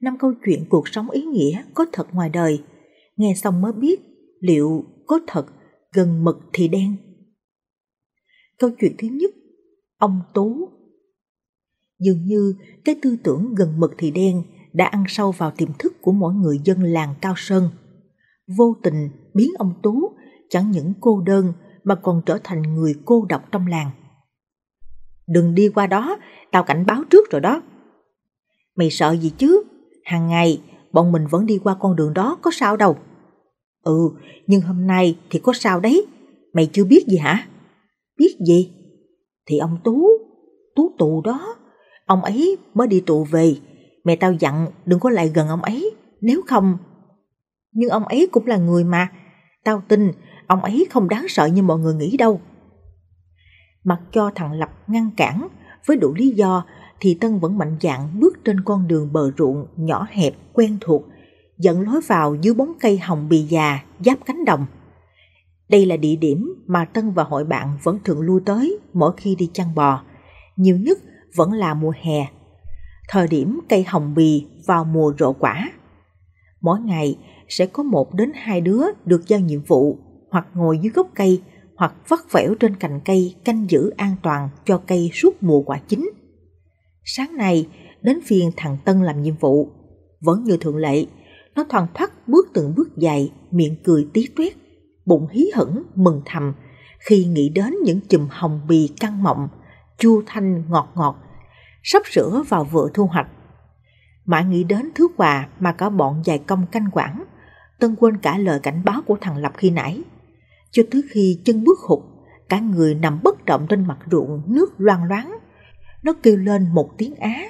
năm câu chuyện cuộc sống ý nghĩa có thật ngoài đời. Nghe xong mới biết liệu có thật gần mực thì đen. Câu chuyện thứ nhất, ông Tú. Dường như cái tư tưởng gần mực thì đen đã ăn sâu vào tiềm thức của mỗi người dân làng Cao Sơn. Vô tình biến ông Tú chẳng những cô đơn mà còn trở thành người cô độc trong làng. Đừng đi qua đó, tao cảnh báo trước rồi đó. Mày sợ gì chứ? Hàng ngày, bọn mình vẫn đi qua con đường đó có sao đâu. Ừ, nhưng hôm nay thì có sao đấy. Mày chưa biết gì hả? Biết gì? Thì ông Tú, Tú tù đó. Ông ấy mới đi tù về. Mẹ tao dặn đừng có lại gần ông ấy, nếu không... Nhưng ông ấy cũng là người mà. Tao tin ông ấy không đáng sợ như mọi người nghĩ đâu. Mặc cho thằng Lập ngăn cản với đủ lý do thì Tân vẫn mạnh dạn bước trên con đường bờ ruộng nhỏ hẹp quen thuộc, dẫn lối vào dưới bóng cây hồng bì già giáp cánh đồng. Đây là địa điểm mà Tân và hội bạn vẫn thường lui tới mỗi khi đi chăn bò, nhiều nhất vẫn là mùa hè. Thời điểm cây hồng bì vào mùa rộ quả. Mỗi ngày sẽ có một đến hai đứa được giao nhiệm vụ hoặc ngồi dưới gốc cây hoặc vắt vẻo trên cành cây canh giữ an toàn cho cây suốt mùa quả chín. Sáng nay, đến phiên thằng Tân làm nhiệm vụ. Vẫn như thường lệ, nó thoăn thoắt bước từng bước dài, miệng cười tí tuyết, bụng hí hửng mừng thầm khi nghĩ đến những chùm hồng bì căng mọng, chua thanh ngọt ngọt, sắp sửa vào vựa thu hoạch. Mãi nghĩ đến thứ quà mà cả bọn dài công canh quản, Tân quên cả lời cảnh báo của thằng Lập khi nãy. Cho tới khi chân bước hụt, cả người nằm bất động trên mặt ruộng nước loang loáng nó kêu lên một tiếng á,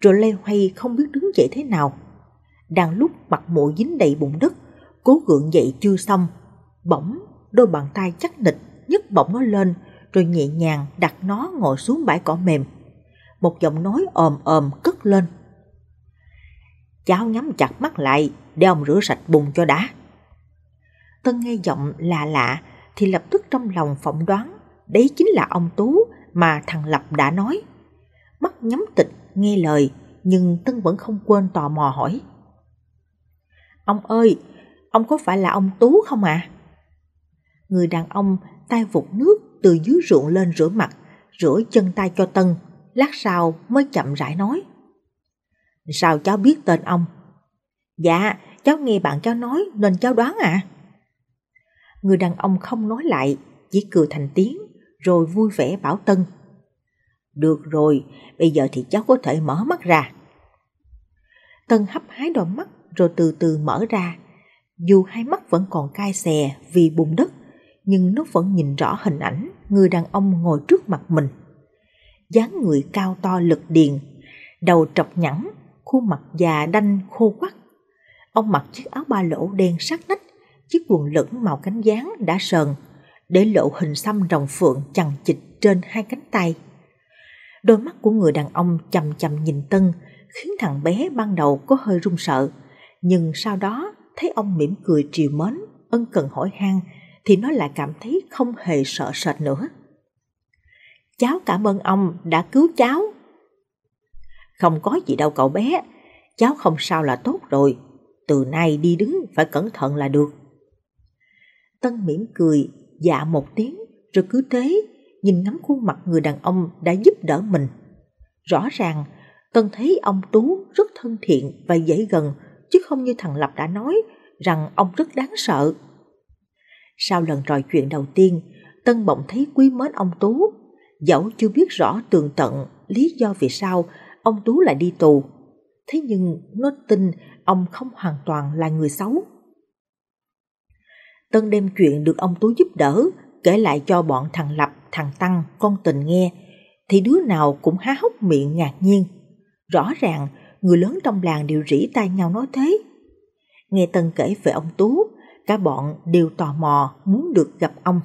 rồi lê hoay không biết đứng dậy thế nào. Đang lúc mặt mũi dính đầy bụng đất, cố gượng dậy chưa xong. Bỗng, đôi bàn tay chắc nịch nhấc bỗng nó lên rồi nhẹ nhàng đặt nó ngồi xuống bãi cỏ mềm. Một giọng nói ồm ồm cất lên. Cháu nhắm chặt mắt lại để ông rửa sạch bùn cho đã. Tân nghe giọng lạ lạ thì lập tức trong lòng phỏng đoán đấy chính là ông Tú mà thằng Lập đã nói mắt nhắm tịch nghe lời, nhưng Tân vẫn không quên tò mò hỏi. Ông ơi, ông có phải là ông Tú không ạ? À? Người đàn ông tay vụt nước từ dưới ruộng lên rửa mặt, rửa chân tay cho Tân, lát sau mới chậm rãi nói. Sao cháu biết tên ông? Dạ, cháu nghe bạn cháu nói nên cháu đoán ạ. À? Người đàn ông không nói lại, chỉ cười thành tiếng, rồi vui vẻ bảo Tân. Được rồi, bây giờ thì cháu có thể mở mắt ra. Tân hấp hái đôi mắt rồi từ từ mở ra. Dù hai mắt vẫn còn cai xè vì bùn đất, nhưng nó vẫn nhìn rõ hình ảnh người đàn ông ngồi trước mặt mình. dáng người cao to lực điền, đầu trọc nhẵn, khuôn mặt già đanh khô quắc. Ông mặc chiếc áo ba lỗ đen sắc nách, chiếc quần lửng màu cánh gián đã sờn, để lộ hình xăm rồng phượng chằng chịch trên hai cánh tay Đôi mắt của người đàn ông chầm chầm nhìn Tân, khiến thằng bé ban đầu có hơi run sợ. Nhưng sau đó, thấy ông mỉm cười triều mến, ân cần hỏi han thì nó lại cảm thấy không hề sợ sệt nữa. Cháu cảm ơn ông đã cứu cháu. Không có gì đâu cậu bé, cháu không sao là tốt rồi, từ nay đi đứng phải cẩn thận là được. Tân mỉm cười, dạ một tiếng, rồi cứ thế nhìn ngắm khuôn mặt người đàn ông đã giúp đỡ mình. Rõ ràng, Tân thấy ông Tú rất thân thiện và dễ gần, chứ không như thằng Lập đã nói rằng ông rất đáng sợ. Sau lần trò chuyện đầu tiên, Tân bỗng thấy quý mến ông Tú, dẫu chưa biết rõ tường tận lý do vì sao ông Tú lại đi tù. Thế nhưng nó tin ông không hoàn toàn là người xấu. Tân đem chuyện được ông Tú giúp đỡ kể lại cho bọn thằng Lập, thằng Tăng, con tình nghe, thì đứa nào cũng há hốc miệng ngạc nhiên. Rõ ràng, người lớn trong làng đều rỉ tai nhau nói thế. Nghe Tân kể về ông Tú, cả bọn đều tò mò muốn được gặp ông.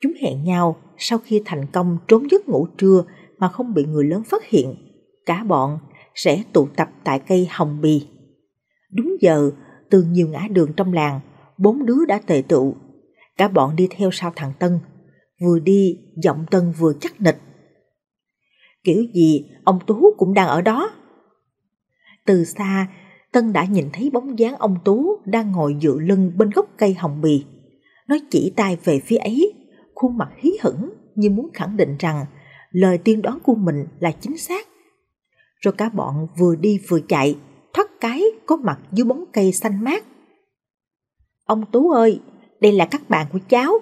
Chúng hẹn nhau sau khi thành công trốn giấc ngủ trưa mà không bị người lớn phát hiện, cả bọn sẽ tụ tập tại cây hồng bì. Đúng giờ, từ nhiều ngã đường trong làng, bốn đứa đã tề tựu. Cả bọn đi theo sau thằng Tân. Vừa đi, giọng Tân vừa chắc nịch. Kiểu gì, ông Tú cũng đang ở đó. Từ xa, Tân đã nhìn thấy bóng dáng ông Tú đang ngồi dựa lưng bên gốc cây hồng bì. Nó chỉ tay về phía ấy, khuôn mặt hí hửng như muốn khẳng định rằng lời tiên đoán của mình là chính xác. Rồi cả bọn vừa đi vừa chạy, thoát cái có mặt dưới bóng cây xanh mát. Ông Tú ơi, đây là các bạn của cháu.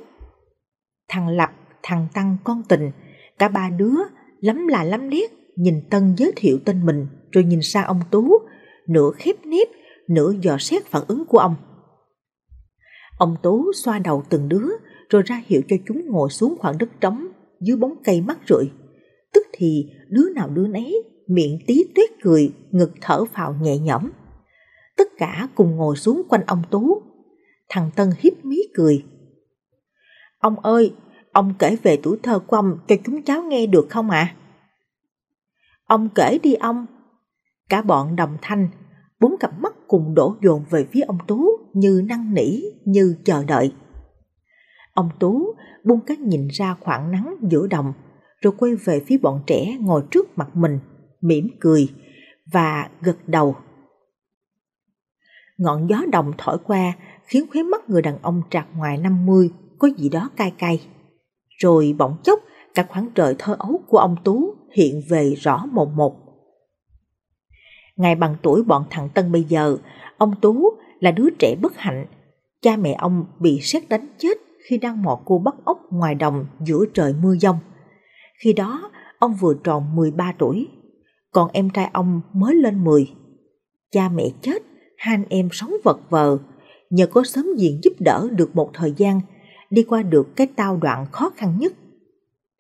Thằng Lập, thằng Tăng con tình, cả ba đứa lắm là lắm liếc, nhìn Tân giới thiệu tên mình rồi nhìn sang ông Tú, nửa khép nếp, nửa dò xét phản ứng của ông. Ông Tú xoa đầu từng đứa rồi ra hiệu cho chúng ngồi xuống khoảng đất trống dưới bóng cây mắc rượi. Tức thì đứa nào đứa nấy miệng tí tuyết cười, ngực thở phào nhẹ nhõm. Tất cả cùng ngồi xuống quanh ông Tú Thằng Tân hiếp mí cười. Ông ơi, ông kể về tuổi thơ của ông cho chúng cháu nghe được không ạ? Ông kể đi ông. Cả bọn đồng thanh, bốn cặp mắt cùng đổ dồn về phía ông Tú như năn nỉ, như chờ đợi. Ông Tú buông cái nhìn ra khoảng nắng giữa đồng, rồi quay về phía bọn trẻ ngồi trước mặt mình, mỉm cười và gật đầu. Ngọn gió đồng thổi qua khiến khóe mắt người đàn ông trạc ngoài 50 có gì đó cay cay. Rồi bỗng chốc, cả khoảng trời thơ ấu của ông Tú hiện về rõ một một. Ngày bằng tuổi bọn thằng Tân bây giờ, ông Tú là đứa trẻ bất hạnh. Cha mẹ ông bị xét đánh chết khi đang mò cua bắt ốc ngoài đồng giữa trời mưa giông. Khi đó, ông vừa tròn 13 tuổi, còn em trai ông mới lên 10. Cha mẹ chết, hai anh em sống vật vờ, nhờ có sớm diện giúp đỡ được một thời gian, đi qua được cái tao đoạn khó khăn nhất.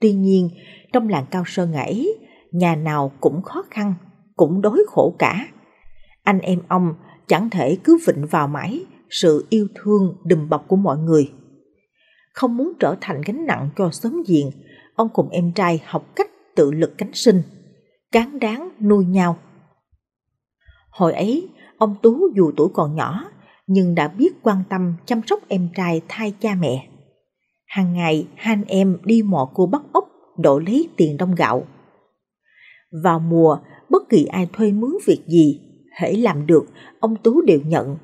Tuy nhiên, trong làng cao sơn ngãi, nhà nào cũng khó khăn, cũng đối khổ cả. Anh em ông chẳng thể cứ vịnh vào mãi sự yêu thương đùm bọc của mọi người. Không muốn trở thành gánh nặng cho xóm diện, ông cùng em trai học cách tự lực cánh sinh, cán đáng nuôi nhau. Hồi ấy, ông Tú dù tuổi còn nhỏ nhưng đã biết quan tâm chăm sóc em trai thay cha mẹ. Hàng ngày hai em đi mò cua bắt ốc đổ lấy tiền đông gạo. Vào mùa, bất kỳ ai thuê mướn việc gì, hãy làm được, ông Tú đều nhận.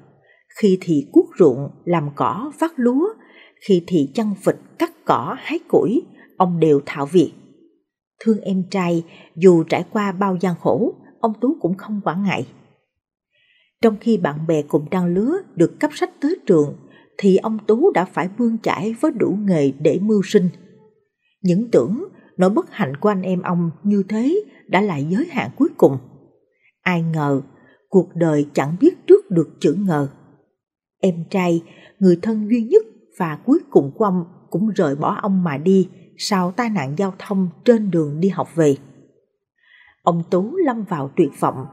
Khi thì cuốc ruộng, làm cỏ, vắt lúa, khi thì chăn vịt, cắt cỏ, hái củi, ông đều thạo việc. Thương em trai, dù trải qua bao gian khổ, ông Tú cũng không quản ngại. Trong khi bạn bè cùng trang lứa được cấp sách tới trường, thì ông Tú đã phải bươn chải với đủ nghề để mưu sinh. Những tưởng nỗi bất hạnh của anh em ông như thế đã là giới hạn cuối cùng. Ai ngờ, cuộc đời chẳng biết trước được chữ ngờ. Em trai, người thân duy nhất và cuối cùng của ông cũng rời bỏ ông mà đi sau tai nạn giao thông trên đường đi học về. Ông Tú lâm vào tuyệt vọng,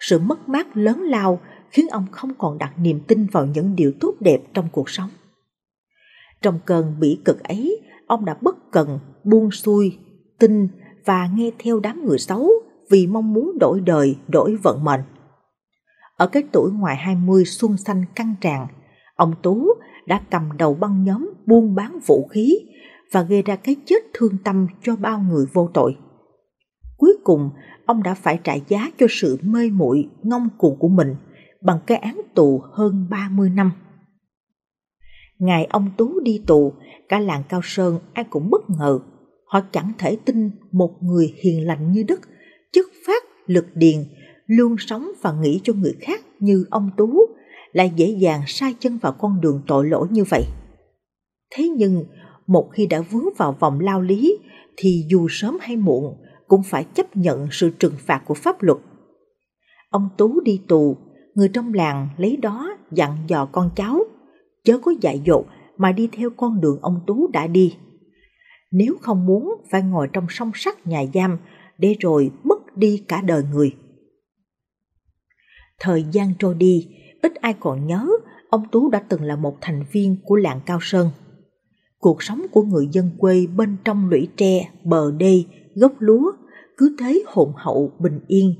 sự mất mát lớn lao khiến ông không còn đặt niềm tin vào những điều tốt đẹp trong cuộc sống. Trong cơn bỉ cực ấy, ông đã bất cần, buông xuôi, tin và nghe theo đám người xấu vì mong muốn đổi đời, đổi vận mệnh. Ở cái tuổi ngoài 20 xuân xanh căng tràn, ông Tú đã cầm đầu băng nhóm buôn bán vũ khí và gây ra cái chết thương tâm cho bao người vô tội. Cuối cùng, ông đã phải trả giá cho sự mê muội ngông cuồng của mình bằng cái án tù hơn 30 năm. Ngày ông Tú đi tù, cả làng Cao Sơn ai cũng bất ngờ. Họ chẳng thể tin một người hiền lành như Đức, chức phát, lực điền, luôn sống và nghĩ cho người khác như ông Tú lại dễ dàng sai chân vào con đường tội lỗi như vậy. Thế nhưng, một khi đã vướng vào vòng lao lý thì dù sớm hay muộn cũng phải chấp nhận sự trừng phạt của pháp luật. Ông Tú đi tù người trong làng lấy đó dặn dò con cháu, chớ có dại dột mà đi theo con đường ông Tú đã đi. Nếu không muốn phải ngồi trong song sắt nhà giam để rồi mất đi cả đời người. Thời gian trôi đi, ít ai còn nhớ ông Tú đã từng là một thành viên của làng Cao Sơn. Cuộc sống của người dân quê bên trong lũy tre, bờ đê, gốc lúa cứ thế hồn hậu bình yên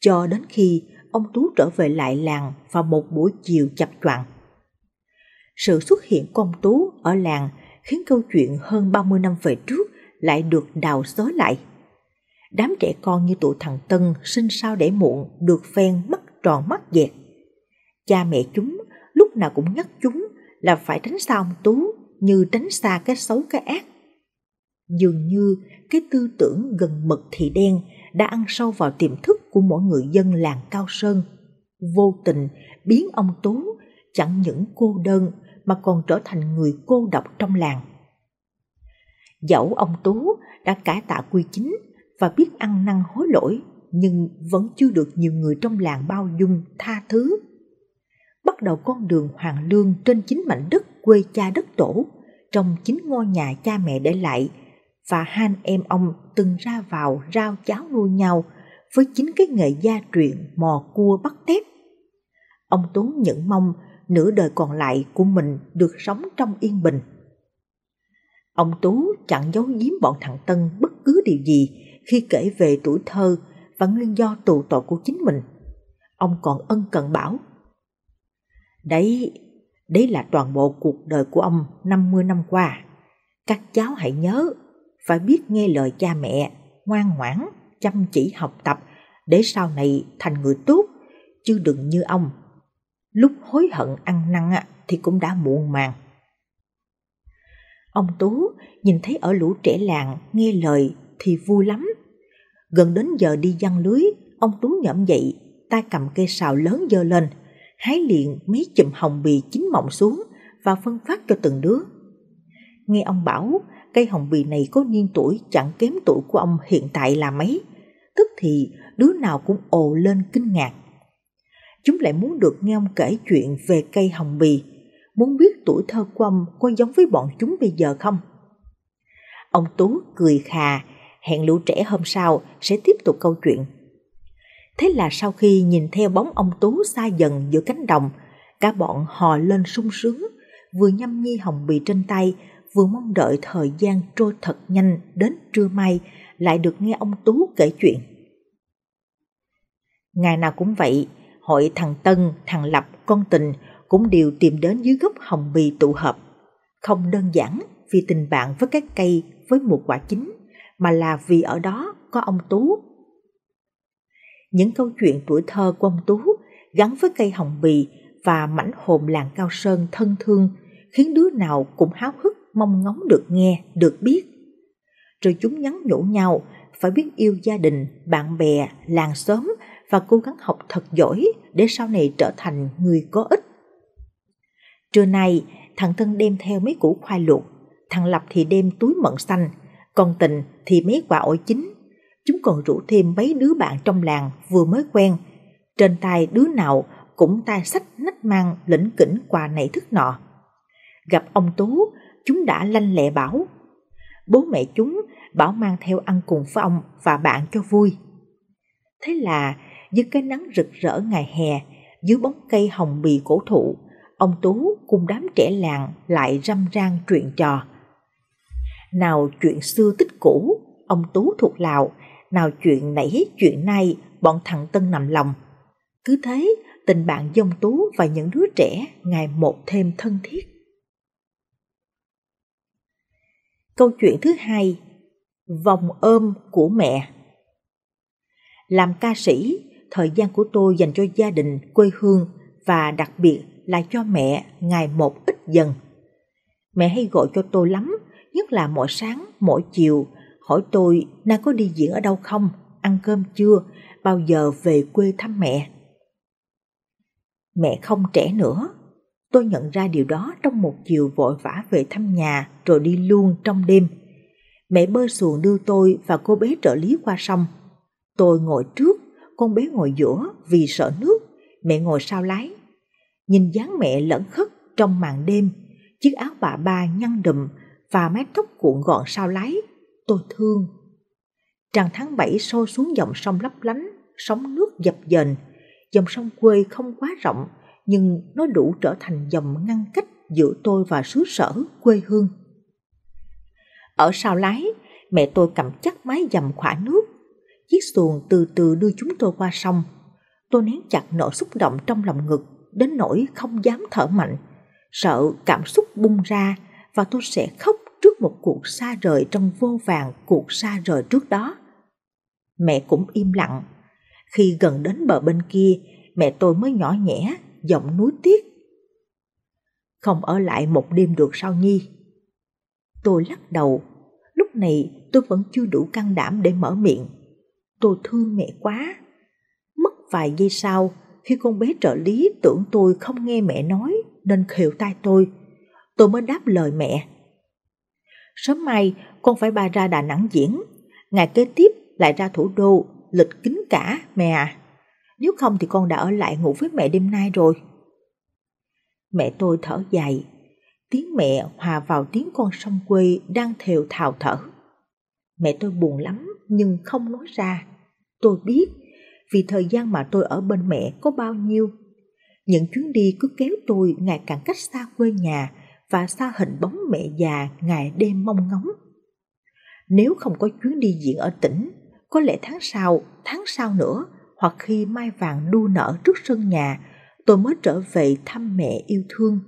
cho đến khi ông Tú trở về lại làng vào một buổi chiều chập choạng. Sự xuất hiện của ông Tú ở làng khiến câu chuyện hơn 30 năm về trước lại được đào xớ lại. Đám trẻ con như tụi thằng Tân sinh sao để muộn được phen mắt tròn mắt dẹt. Cha mẹ chúng lúc nào cũng nhắc chúng là phải tránh xa ông Tú như tránh xa cái xấu cái ác. Dường như cái tư tưởng gần mực thì đen đã ăn sâu vào tiềm thức của mỗi người dân làng Cao Sơn, vô tình biến ông Tú chẳng những cô đơn mà còn trở thành người cô độc trong làng. Dẫu ông Tú đã cải tạ quy chính và biết ăn năn hối lỗi nhưng vẫn chưa được nhiều người trong làng bao dung tha thứ. Bắt đầu con đường hoàng lương trên chính mảnh đất quê cha đất tổ, trong chính ngôi nhà cha mẹ để lại và han em ông từng ra vào rao cháo nuôi nhau với chính cái nghề gia truyền mò cua bắt tép. Ông Tuấn nhận mong nửa đời còn lại của mình được sống trong yên bình. Ông Tú chẳng giấu giếm bọn thằng Tân bất cứ điều gì khi kể về tuổi thơ và nguyên do tù tội của chính mình. Ông còn ân cần bảo. Đấy, đấy là toàn bộ cuộc đời của ông 50 năm qua. Các cháu hãy nhớ phải biết nghe lời cha mẹ, ngoan ngoãn, chăm chỉ học tập để sau này thành người tốt, chứ đừng như ông. Lúc hối hận ăn năn thì cũng đã muộn màng. Ông Tú nhìn thấy ở lũ trẻ làng nghe lời thì vui lắm. Gần đến giờ đi giăng lưới, ông Tú nhậm dậy, tay cầm cây sào lớn dơ lên, hái liền mấy chùm hồng bì chín mọng xuống và phân phát cho từng đứa. Nghe ông bảo, cây hồng bì này có niên tuổi chẳng kém tuổi của ông hiện tại là mấy, tức thì đứa nào cũng ồ lên kinh ngạc. Chúng lại muốn được nghe ông kể chuyện về cây hồng bì, muốn biết tuổi thơ của ông có giống với bọn chúng bây giờ không. Ông Tú cười khà, hẹn lũ trẻ hôm sau sẽ tiếp tục câu chuyện. Thế là sau khi nhìn theo bóng ông Tú xa dần giữa cánh đồng, cả bọn hò lên sung sướng, vừa nhâm nhi hồng bì trên tay, vừa mong đợi thời gian trôi thật nhanh đến trưa mai lại được nghe ông Tú kể chuyện. Ngày nào cũng vậy, hội thằng Tân, thằng Lập, con tình cũng đều tìm đến dưới gốc hồng bì tụ hợp. Không đơn giản vì tình bạn với các cây với một quả chính mà là vì ở đó có ông Tú. Những câu chuyện tuổi thơ của ông Tú gắn với cây hồng bì và mảnh hồn làng cao sơn thân thương khiến đứa nào cũng háo hức mong ngóng được nghe, được biết. Rồi chúng nhắn nhủ nhau, phải biết yêu gia đình, bạn bè, làng xóm và cố gắng học thật giỏi để sau này trở thành người có ích. Trưa nay, thằng Tân đem theo mấy củ khoai luộc, thằng Lập thì đem túi mận xanh, còn Tình thì mấy quả ổi chín. Chúng còn rủ thêm mấy đứa bạn trong làng vừa mới quen. Trên tay đứa nào cũng tay sách nách mang lĩnh kỉnh quà này thức nọ. Gặp ông Tú, chúng đã lanh lẹ bảo. Bố mẹ chúng bảo mang theo ăn cùng với ông và bạn cho vui. Thế là dưới cái nắng rực rỡ ngày hè, dưới bóng cây hồng bì cổ thụ, ông Tú cùng đám trẻ làng lại râm ran chuyện trò. Nào chuyện xưa tích cũ, ông Tú thuộc Lào, nào chuyện nảy chuyện nay, bọn thằng Tân nằm lòng. Cứ thế, tình bạn dông Tú và những đứa trẻ ngày một thêm thân thiết. Câu chuyện thứ hai, vòng ôm của mẹ. Làm ca sĩ, thời gian của tôi dành cho gia đình, quê hương và đặc biệt là cho mẹ ngày một ít dần. Mẹ hay gọi cho tôi lắm, nhất là mỗi sáng, mỗi chiều, hỏi tôi nay có đi diễn ở đâu không, ăn cơm chưa, bao giờ về quê thăm mẹ. Mẹ không trẻ nữa, Tôi nhận ra điều đó trong một chiều vội vã về thăm nhà rồi đi luôn trong đêm. Mẹ bơi xuồng đưa tôi và cô bé trợ lý qua sông. Tôi ngồi trước, con bé ngồi giữa vì sợ nước, mẹ ngồi sau lái. Nhìn dáng mẹ lẫn khất trong màn đêm, chiếc áo bà ba nhăn đùm và mái tóc cuộn gọn sau lái, tôi thương. Tràng tháng bảy sôi xuống dòng sông lấp lánh, sóng nước dập dềnh, dòng sông quê không quá rộng nhưng nó đủ trở thành dòng ngăn cách giữa tôi và xứ sở quê hương. Ở sau lái, mẹ tôi cầm chắc mái dầm khỏa nước. Chiếc xuồng từ từ đưa chúng tôi qua sông. Tôi nén chặt nỗi xúc động trong lòng ngực, đến nỗi không dám thở mạnh, sợ cảm xúc bung ra và tôi sẽ khóc trước một cuộc xa rời trong vô vàng cuộc xa rời trước đó. Mẹ cũng im lặng. Khi gần đến bờ bên kia, mẹ tôi mới nhỏ nhẹ giọng nuối tiếc. Không ở lại một đêm được sao Nhi? Tôi lắc đầu, lúc này tôi vẫn chưa đủ can đảm để mở miệng. Tôi thương mẹ quá. Mất vài giây sau, khi con bé trợ lý tưởng tôi không nghe mẹ nói nên khều tay tôi, tôi mới đáp lời mẹ. Sớm mai con phải ba ra Đà Nẵng diễn, ngày kế tiếp lại ra thủ đô, lịch kính cả mẹ à nếu không thì con đã ở lại ngủ với mẹ đêm nay rồi. Mẹ tôi thở dài, tiếng mẹ hòa vào tiếng con sông quê đang thều thào thở. Mẹ tôi buồn lắm nhưng không nói ra. Tôi biết vì thời gian mà tôi ở bên mẹ có bao nhiêu. Những chuyến đi cứ kéo tôi ngày càng cách xa quê nhà và xa hình bóng mẹ già ngày đêm mong ngóng. Nếu không có chuyến đi diễn ở tỉnh, có lẽ tháng sau, tháng sau nữa hoặc khi mai vàng đu nở trước sân nhà, tôi mới trở về thăm mẹ yêu thương.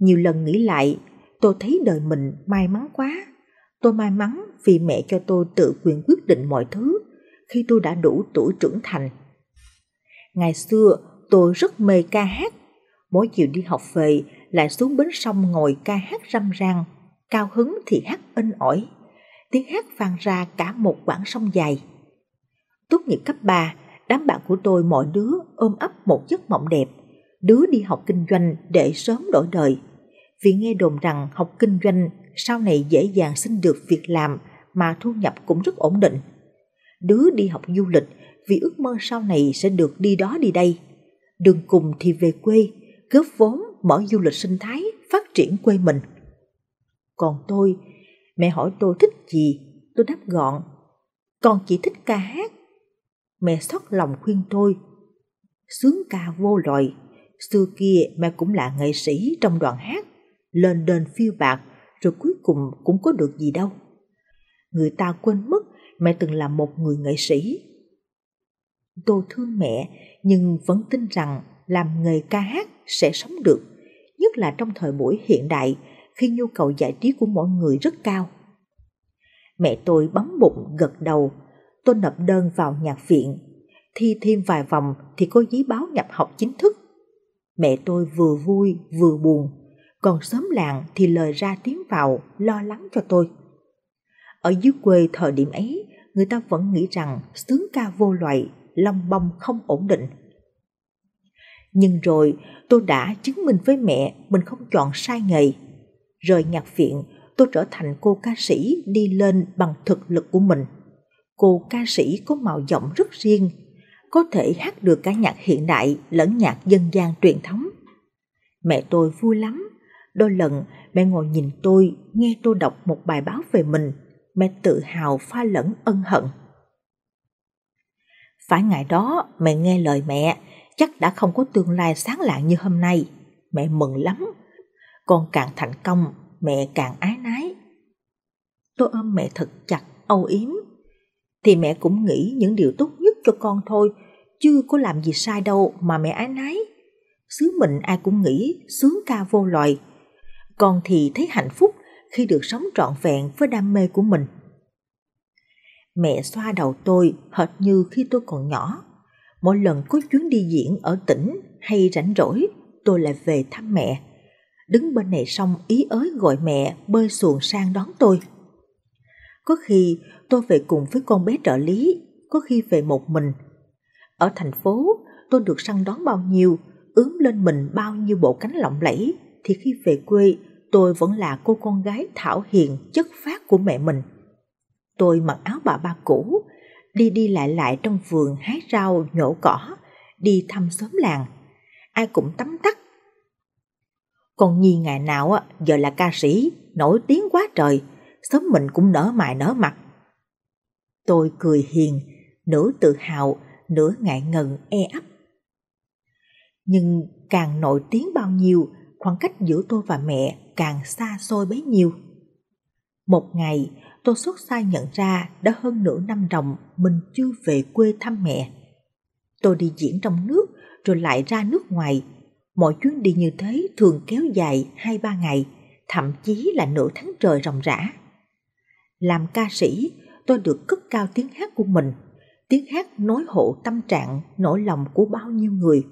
Nhiều lần nghĩ lại, tôi thấy đời mình may mắn quá. Tôi may mắn vì mẹ cho tôi tự quyền quyết định mọi thứ khi tôi đã đủ tuổi trưởng thành. Ngày xưa, tôi rất mê ca hát. Mỗi chiều đi học về, lại xuống bến sông ngồi ca hát râm ran. Cao hứng thì hát in ỏi. Tiếng hát vang ra cả một quãng sông dài. Tốt nghiệp cấp 3, đám bạn của tôi mỗi đứa ôm ấp một giấc mộng đẹp, đứa đi học kinh doanh để sớm đổi đời. Vì nghe đồn rằng học kinh doanh sau này dễ dàng xin được việc làm mà thu nhập cũng rất ổn định. Đứa đi học du lịch vì ước mơ sau này sẽ được đi đó đi đây. Đường cùng thì về quê, góp vốn mở du lịch sinh thái, phát triển quê mình. Còn tôi, mẹ hỏi tôi thích gì, tôi đáp gọn. Con chỉ thích ca hát mẹ xót lòng khuyên tôi. Sướng ca vô lời, xưa kia mẹ cũng là nghệ sĩ trong đoàn hát, lên đền phiêu bạc rồi cuối cùng cũng có được gì đâu. Người ta quên mất mẹ từng là một người nghệ sĩ. Tôi thương mẹ nhưng vẫn tin rằng làm nghề ca hát sẽ sống được, nhất là trong thời buổi hiện đại khi nhu cầu giải trí của mọi người rất cao. Mẹ tôi bấm bụng gật đầu tôi nộp đơn vào nhạc viện. Thi thêm vài vòng thì có giấy báo nhập học chính thức. Mẹ tôi vừa vui vừa buồn, còn sớm làng thì lời ra tiếng vào lo lắng cho tôi. Ở dưới quê thời điểm ấy, người ta vẫn nghĩ rằng sướng ca vô loại, lông bông không ổn định. Nhưng rồi tôi đã chứng minh với mẹ mình không chọn sai nghề. Rời nhạc viện, tôi trở thành cô ca sĩ đi lên bằng thực lực của mình cô ca sĩ có màu giọng rất riêng, có thể hát được cả nhạc hiện đại lẫn nhạc dân gian truyền thống. Mẹ tôi vui lắm, đôi lần mẹ ngồi nhìn tôi, nghe tôi đọc một bài báo về mình, mẹ tự hào pha lẫn ân hận. Phải ngày đó mẹ nghe lời mẹ, chắc đã không có tương lai sáng lạng như hôm nay. Mẹ mừng lắm, con càng thành công, mẹ càng ái nái. Tôi ôm mẹ thật chặt, âu yếm thì mẹ cũng nghĩ những điều tốt nhất cho con thôi, chứ có làm gì sai đâu mà mẹ ái nái. sứ mình ai cũng nghĩ sướng ca vô loài. Con thì thấy hạnh phúc khi được sống trọn vẹn với đam mê của mình. Mẹ xoa đầu tôi hệt như khi tôi còn nhỏ. Mỗi lần có chuyến đi diễn ở tỉnh hay rảnh rỗi, tôi lại về thăm mẹ. Đứng bên này xong ý ới gọi mẹ bơi xuồng sang đón tôi. Có khi tôi về cùng với con bé trợ lý, có khi về một mình. Ở thành phố, tôi được săn đón bao nhiêu, ướm lên mình bao nhiêu bộ cánh lộng lẫy, thì khi về quê, tôi vẫn là cô con gái thảo hiền chất phát của mẹ mình. Tôi mặc áo bà ba cũ, đi đi lại lại trong vườn hái rau, nhổ cỏ, đi thăm xóm làng. Ai cũng tắm tắt. Còn Nhi ngày nào giờ là ca sĩ, nổi tiếng quá trời, sống mình cũng nở mày nở mặt. Tôi cười hiền, nửa tự hào, nửa ngại ngần e ấp. Nhưng càng nổi tiếng bao nhiêu, khoảng cách giữa tôi và mẹ càng xa xôi bấy nhiêu. Một ngày, tôi xuất sai nhận ra đã hơn nửa năm ròng mình chưa về quê thăm mẹ. Tôi đi diễn trong nước rồi lại ra nước ngoài. Mọi chuyến đi như thế thường kéo dài 2-3 ngày, thậm chí là nửa tháng trời ròng rã. Làm ca sĩ, tôi được cất cao tiếng hát của mình. Tiếng hát nói hộ tâm trạng, nỗi lòng của bao nhiêu người.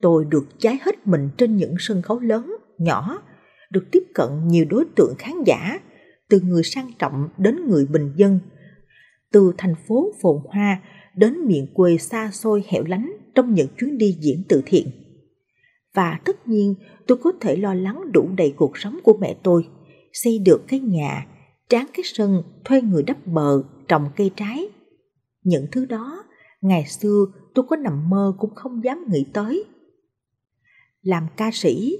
Tôi được cháy hết mình trên những sân khấu lớn, nhỏ, được tiếp cận nhiều đối tượng khán giả, từ người sang trọng đến người bình dân, từ thành phố phồn hoa đến miền quê xa xôi hẻo lánh trong những chuyến đi diễn từ thiện. Và tất nhiên, tôi có thể lo lắng đủ đầy cuộc sống của mẹ tôi, xây được cái nhà, tráng cái sân thuê người đắp bờ, trồng cây trái. Những thứ đó, ngày xưa tôi có nằm mơ cũng không dám nghĩ tới. Làm ca sĩ,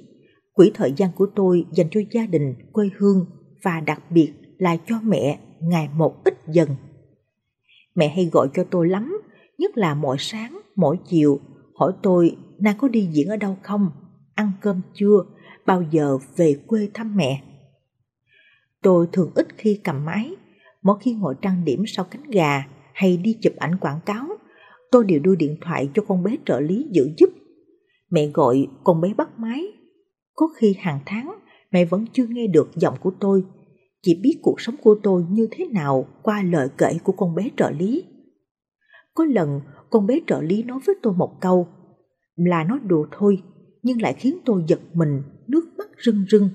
quỹ thời gian của tôi dành cho gia đình, quê hương và đặc biệt là cho mẹ ngày một ít dần. Mẹ hay gọi cho tôi lắm, nhất là mỗi sáng, mỗi chiều, hỏi tôi nàng có đi diễn ở đâu không, ăn cơm chưa, bao giờ về quê thăm mẹ. Tôi thường ít khi cầm máy, mỗi khi ngồi trang điểm sau cánh gà hay đi chụp ảnh quảng cáo, tôi đều đưa điện thoại cho con bé trợ lý giữ giúp. Mẹ gọi, con bé bắt máy. Có khi hàng tháng, mẹ vẫn chưa nghe được giọng của tôi, chỉ biết cuộc sống của tôi như thế nào qua lời kể của con bé trợ lý. Có lần, con bé trợ lý nói với tôi một câu, là nói đùa thôi, nhưng lại khiến tôi giật mình, nước mắt rưng rưng.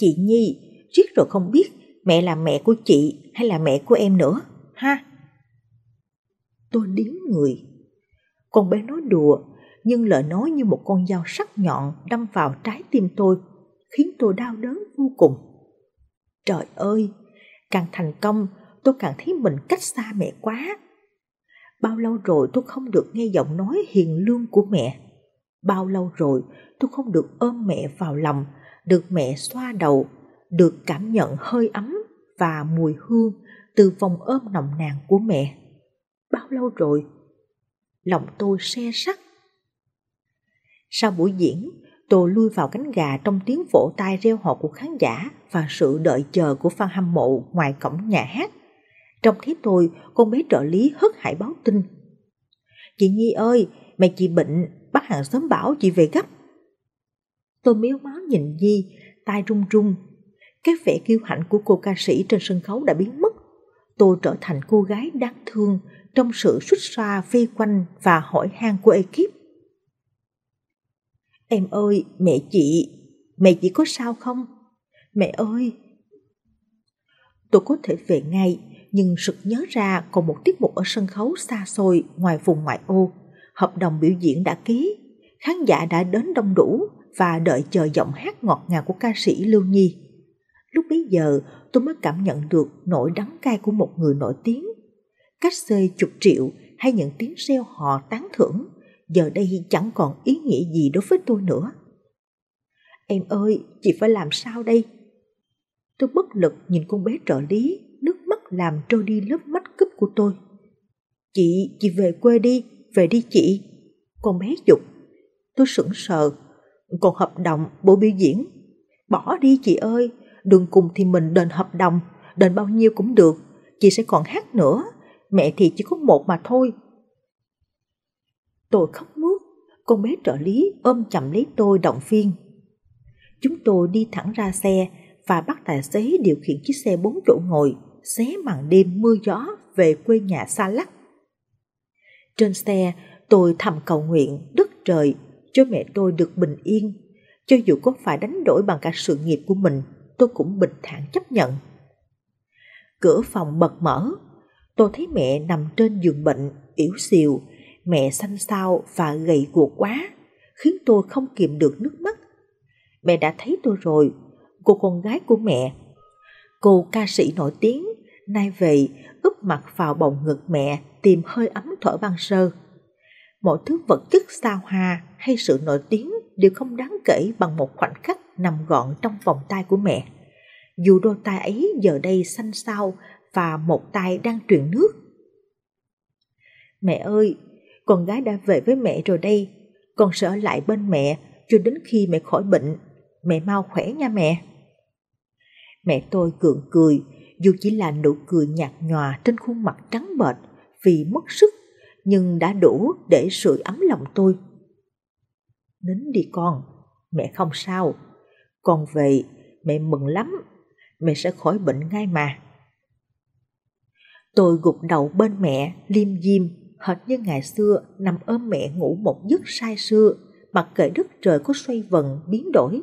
Chị Nhi, riết rồi không biết mẹ là mẹ của chị hay là mẹ của em nữa, ha? Tôi điếng người. Con bé nói đùa, nhưng lời nói như một con dao sắc nhọn đâm vào trái tim tôi, khiến tôi đau đớn vô cùng. Trời ơi, càng thành công, tôi càng thấy mình cách xa mẹ quá. Bao lâu rồi tôi không được nghe giọng nói hiền lương của mẹ. Bao lâu rồi tôi không được ôm mẹ vào lòng được mẹ xoa đầu, được cảm nhận hơi ấm và mùi hương từ vòng ôm nồng nàn của mẹ. Bao lâu rồi? Lòng tôi xe sắt. Sau buổi diễn, tôi lui vào cánh gà trong tiếng vỗ tay reo hò của khán giả và sự đợi chờ của fan hâm mộ ngoài cổng nhà hát. Trong thế tôi, con bé trợ lý hất hải báo tin. Chị Nhi ơi, mẹ chị bệnh, bác hàng xóm bảo chị về gấp. Tôi miếu máu nhìn Di, tay run run. Cái vẻ kiêu hãnh của cô ca sĩ trên sân khấu đã biến mất. Tôi trở thành cô gái đáng thương trong sự xuất xoa vây quanh và hỏi han của ekip. Em ơi, mẹ chị, mẹ chị có sao không? Mẹ ơi! Tôi có thể về ngay, nhưng sực nhớ ra còn một tiết mục ở sân khấu xa xôi ngoài vùng ngoại ô. Hợp đồng biểu diễn đã ký, khán giả đã đến đông đủ, và đợi chờ giọng hát ngọt ngào của ca sĩ Lưu Nhi. Lúc bấy giờ, tôi mới cảm nhận được nỗi đắng cay của một người nổi tiếng. Cách xơi chục triệu hay những tiếng reo họ tán thưởng, giờ đây chẳng còn ý nghĩa gì đối với tôi nữa. Em ơi, chị phải làm sao đây? Tôi bất lực nhìn con bé trợ lý, nước mắt làm trôi đi lớp mắt cúp của tôi. Chị, chị về quê đi, về đi chị. Con bé dục. Tôi sững sờ, còn hợp đồng, bộ biểu diễn, bỏ đi chị ơi, đường cùng thì mình đền hợp đồng, đền bao nhiêu cũng được, chị sẽ còn hát nữa, mẹ thì chỉ có một mà thôi. Tôi khóc mướt, con bé trợ lý ôm chầm lấy tôi động viên. Chúng tôi đi thẳng ra xe và bắt tài xế điều khiển chiếc xe bốn chỗ ngồi, xé màn đêm mưa gió về quê nhà xa lắc. Trên xe, tôi thầm cầu nguyện đất trời cho mẹ tôi được bình yên. Cho dù có phải đánh đổi bằng cả sự nghiệp của mình, tôi cũng bình thản chấp nhận. Cửa phòng bật mở, tôi thấy mẹ nằm trên giường bệnh, yếu xìu, mẹ xanh xao và gầy guộc quá, khiến tôi không kìm được nước mắt. Mẹ đã thấy tôi rồi, cô con gái của mẹ. Cô ca sĩ nổi tiếng, nay về úp mặt vào bồng ngực mẹ tìm hơi ấm thở ban sơ mọi thứ vật chất xa hoa hay sự nổi tiếng đều không đáng kể bằng một khoảnh khắc nằm gọn trong vòng tay của mẹ. Dù đôi tay ấy giờ đây xanh xao và một tay đang truyền nước. Mẹ ơi, con gái đã về với mẹ rồi đây, con sẽ ở lại bên mẹ cho đến khi mẹ khỏi bệnh. Mẹ mau khỏe nha mẹ. Mẹ tôi cường cười, dù chỉ là nụ cười nhạt nhòa trên khuôn mặt trắng bệch vì mất sức nhưng đã đủ để sưởi ấm lòng tôi. Nín đi con, mẹ không sao. Con về, mẹ mừng lắm, mẹ sẽ khỏi bệnh ngay mà. Tôi gục đầu bên mẹ, liêm diêm, hệt như ngày xưa nằm ôm mẹ ngủ một giấc say sưa, mặc kệ đất trời có xoay vần, biến đổi.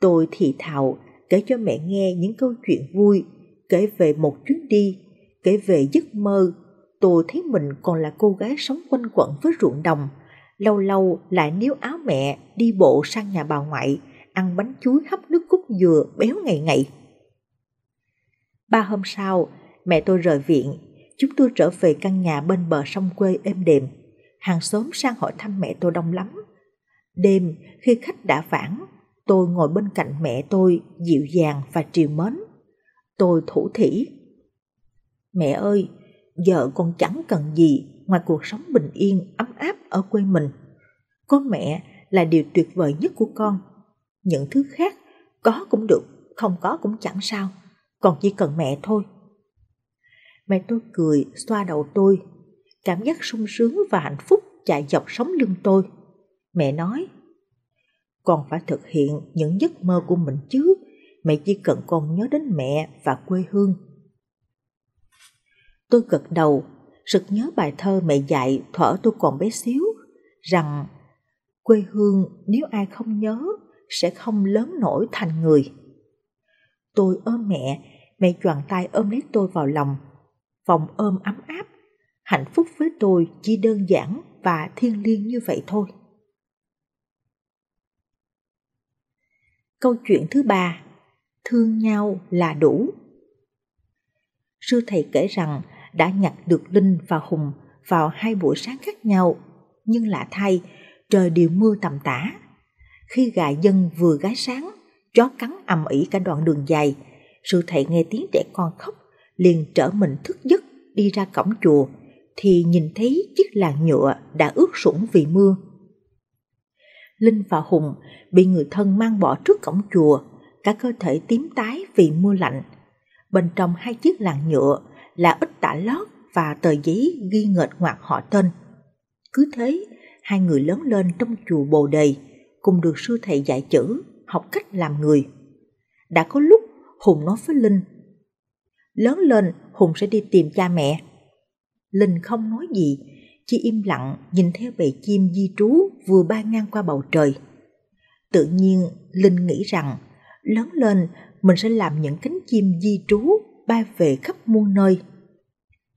Tôi thì thào kể cho mẹ nghe những câu chuyện vui, kể về một chuyến đi, kể về giấc mơ Tôi thấy mình còn là cô gái sống quanh quẩn với ruộng đồng, lâu lâu lại níu áo mẹ đi bộ sang nhà bà ngoại, ăn bánh chuối hấp nước cốt dừa béo ngày ngày. Ba hôm sau, mẹ tôi rời viện, chúng tôi trở về căn nhà bên bờ sông quê êm đềm. Hàng xóm sang hỏi thăm mẹ tôi đông lắm. Đêm, khi khách đã vãng, tôi ngồi bên cạnh mẹ tôi dịu dàng và triều mến. Tôi thủ thỉ. Mẹ ơi, vợ còn chẳng cần gì ngoài cuộc sống bình yên ấm áp ở quê mình có mẹ là điều tuyệt vời nhất của con những thứ khác có cũng được không có cũng chẳng sao còn chỉ cần mẹ thôi mẹ tôi cười xoa đầu tôi cảm giác sung sướng và hạnh phúc chạy dọc sống lưng tôi mẹ nói con phải thực hiện những giấc mơ của mình chứ mẹ chỉ cần con nhớ đến mẹ và quê hương Tôi gật đầu, sực nhớ bài thơ mẹ dạy thở tôi còn bé xíu, rằng quê hương nếu ai không nhớ sẽ không lớn nổi thành người. Tôi ôm mẹ, mẹ choàng tay ôm lấy tôi vào lòng, vòng ôm ấm áp. Hạnh phúc với tôi chỉ đơn giản và thiêng liêng như vậy thôi. Câu chuyện thứ ba, thương nhau là đủ. Sư thầy kể rằng đã nhặt được Linh và Hùng vào hai buổi sáng khác nhau. Nhưng lạ thay, trời đều mưa tầm tã. Khi gà dân vừa gái sáng, chó cắn ầm ĩ cả đoạn đường dài. Sư thầy nghe tiếng trẻ con khóc, liền trở mình thức giấc đi ra cổng chùa, thì nhìn thấy chiếc làng nhựa đã ướt sũng vì mưa. Linh và Hùng bị người thân mang bỏ trước cổng chùa, cả cơ thể tím tái vì mưa lạnh. Bên trong hai chiếc làng nhựa là ít tả lót và tờ giấy ghi nghệt ngoạc họ tên. Cứ thế, hai người lớn lên trong chùa Bồ Đề, cùng được sư thầy dạy chữ, học cách làm người. Đã có lúc Hùng nói với Linh, lớn lên Hùng sẽ đi tìm cha mẹ. Linh không nói gì, chỉ im lặng nhìn theo bầy chim di trú vừa bay ngang qua bầu trời. Tự nhiên Linh nghĩ rằng lớn lên mình sẽ làm những cánh chim di trú bay về khắp muôn nơi.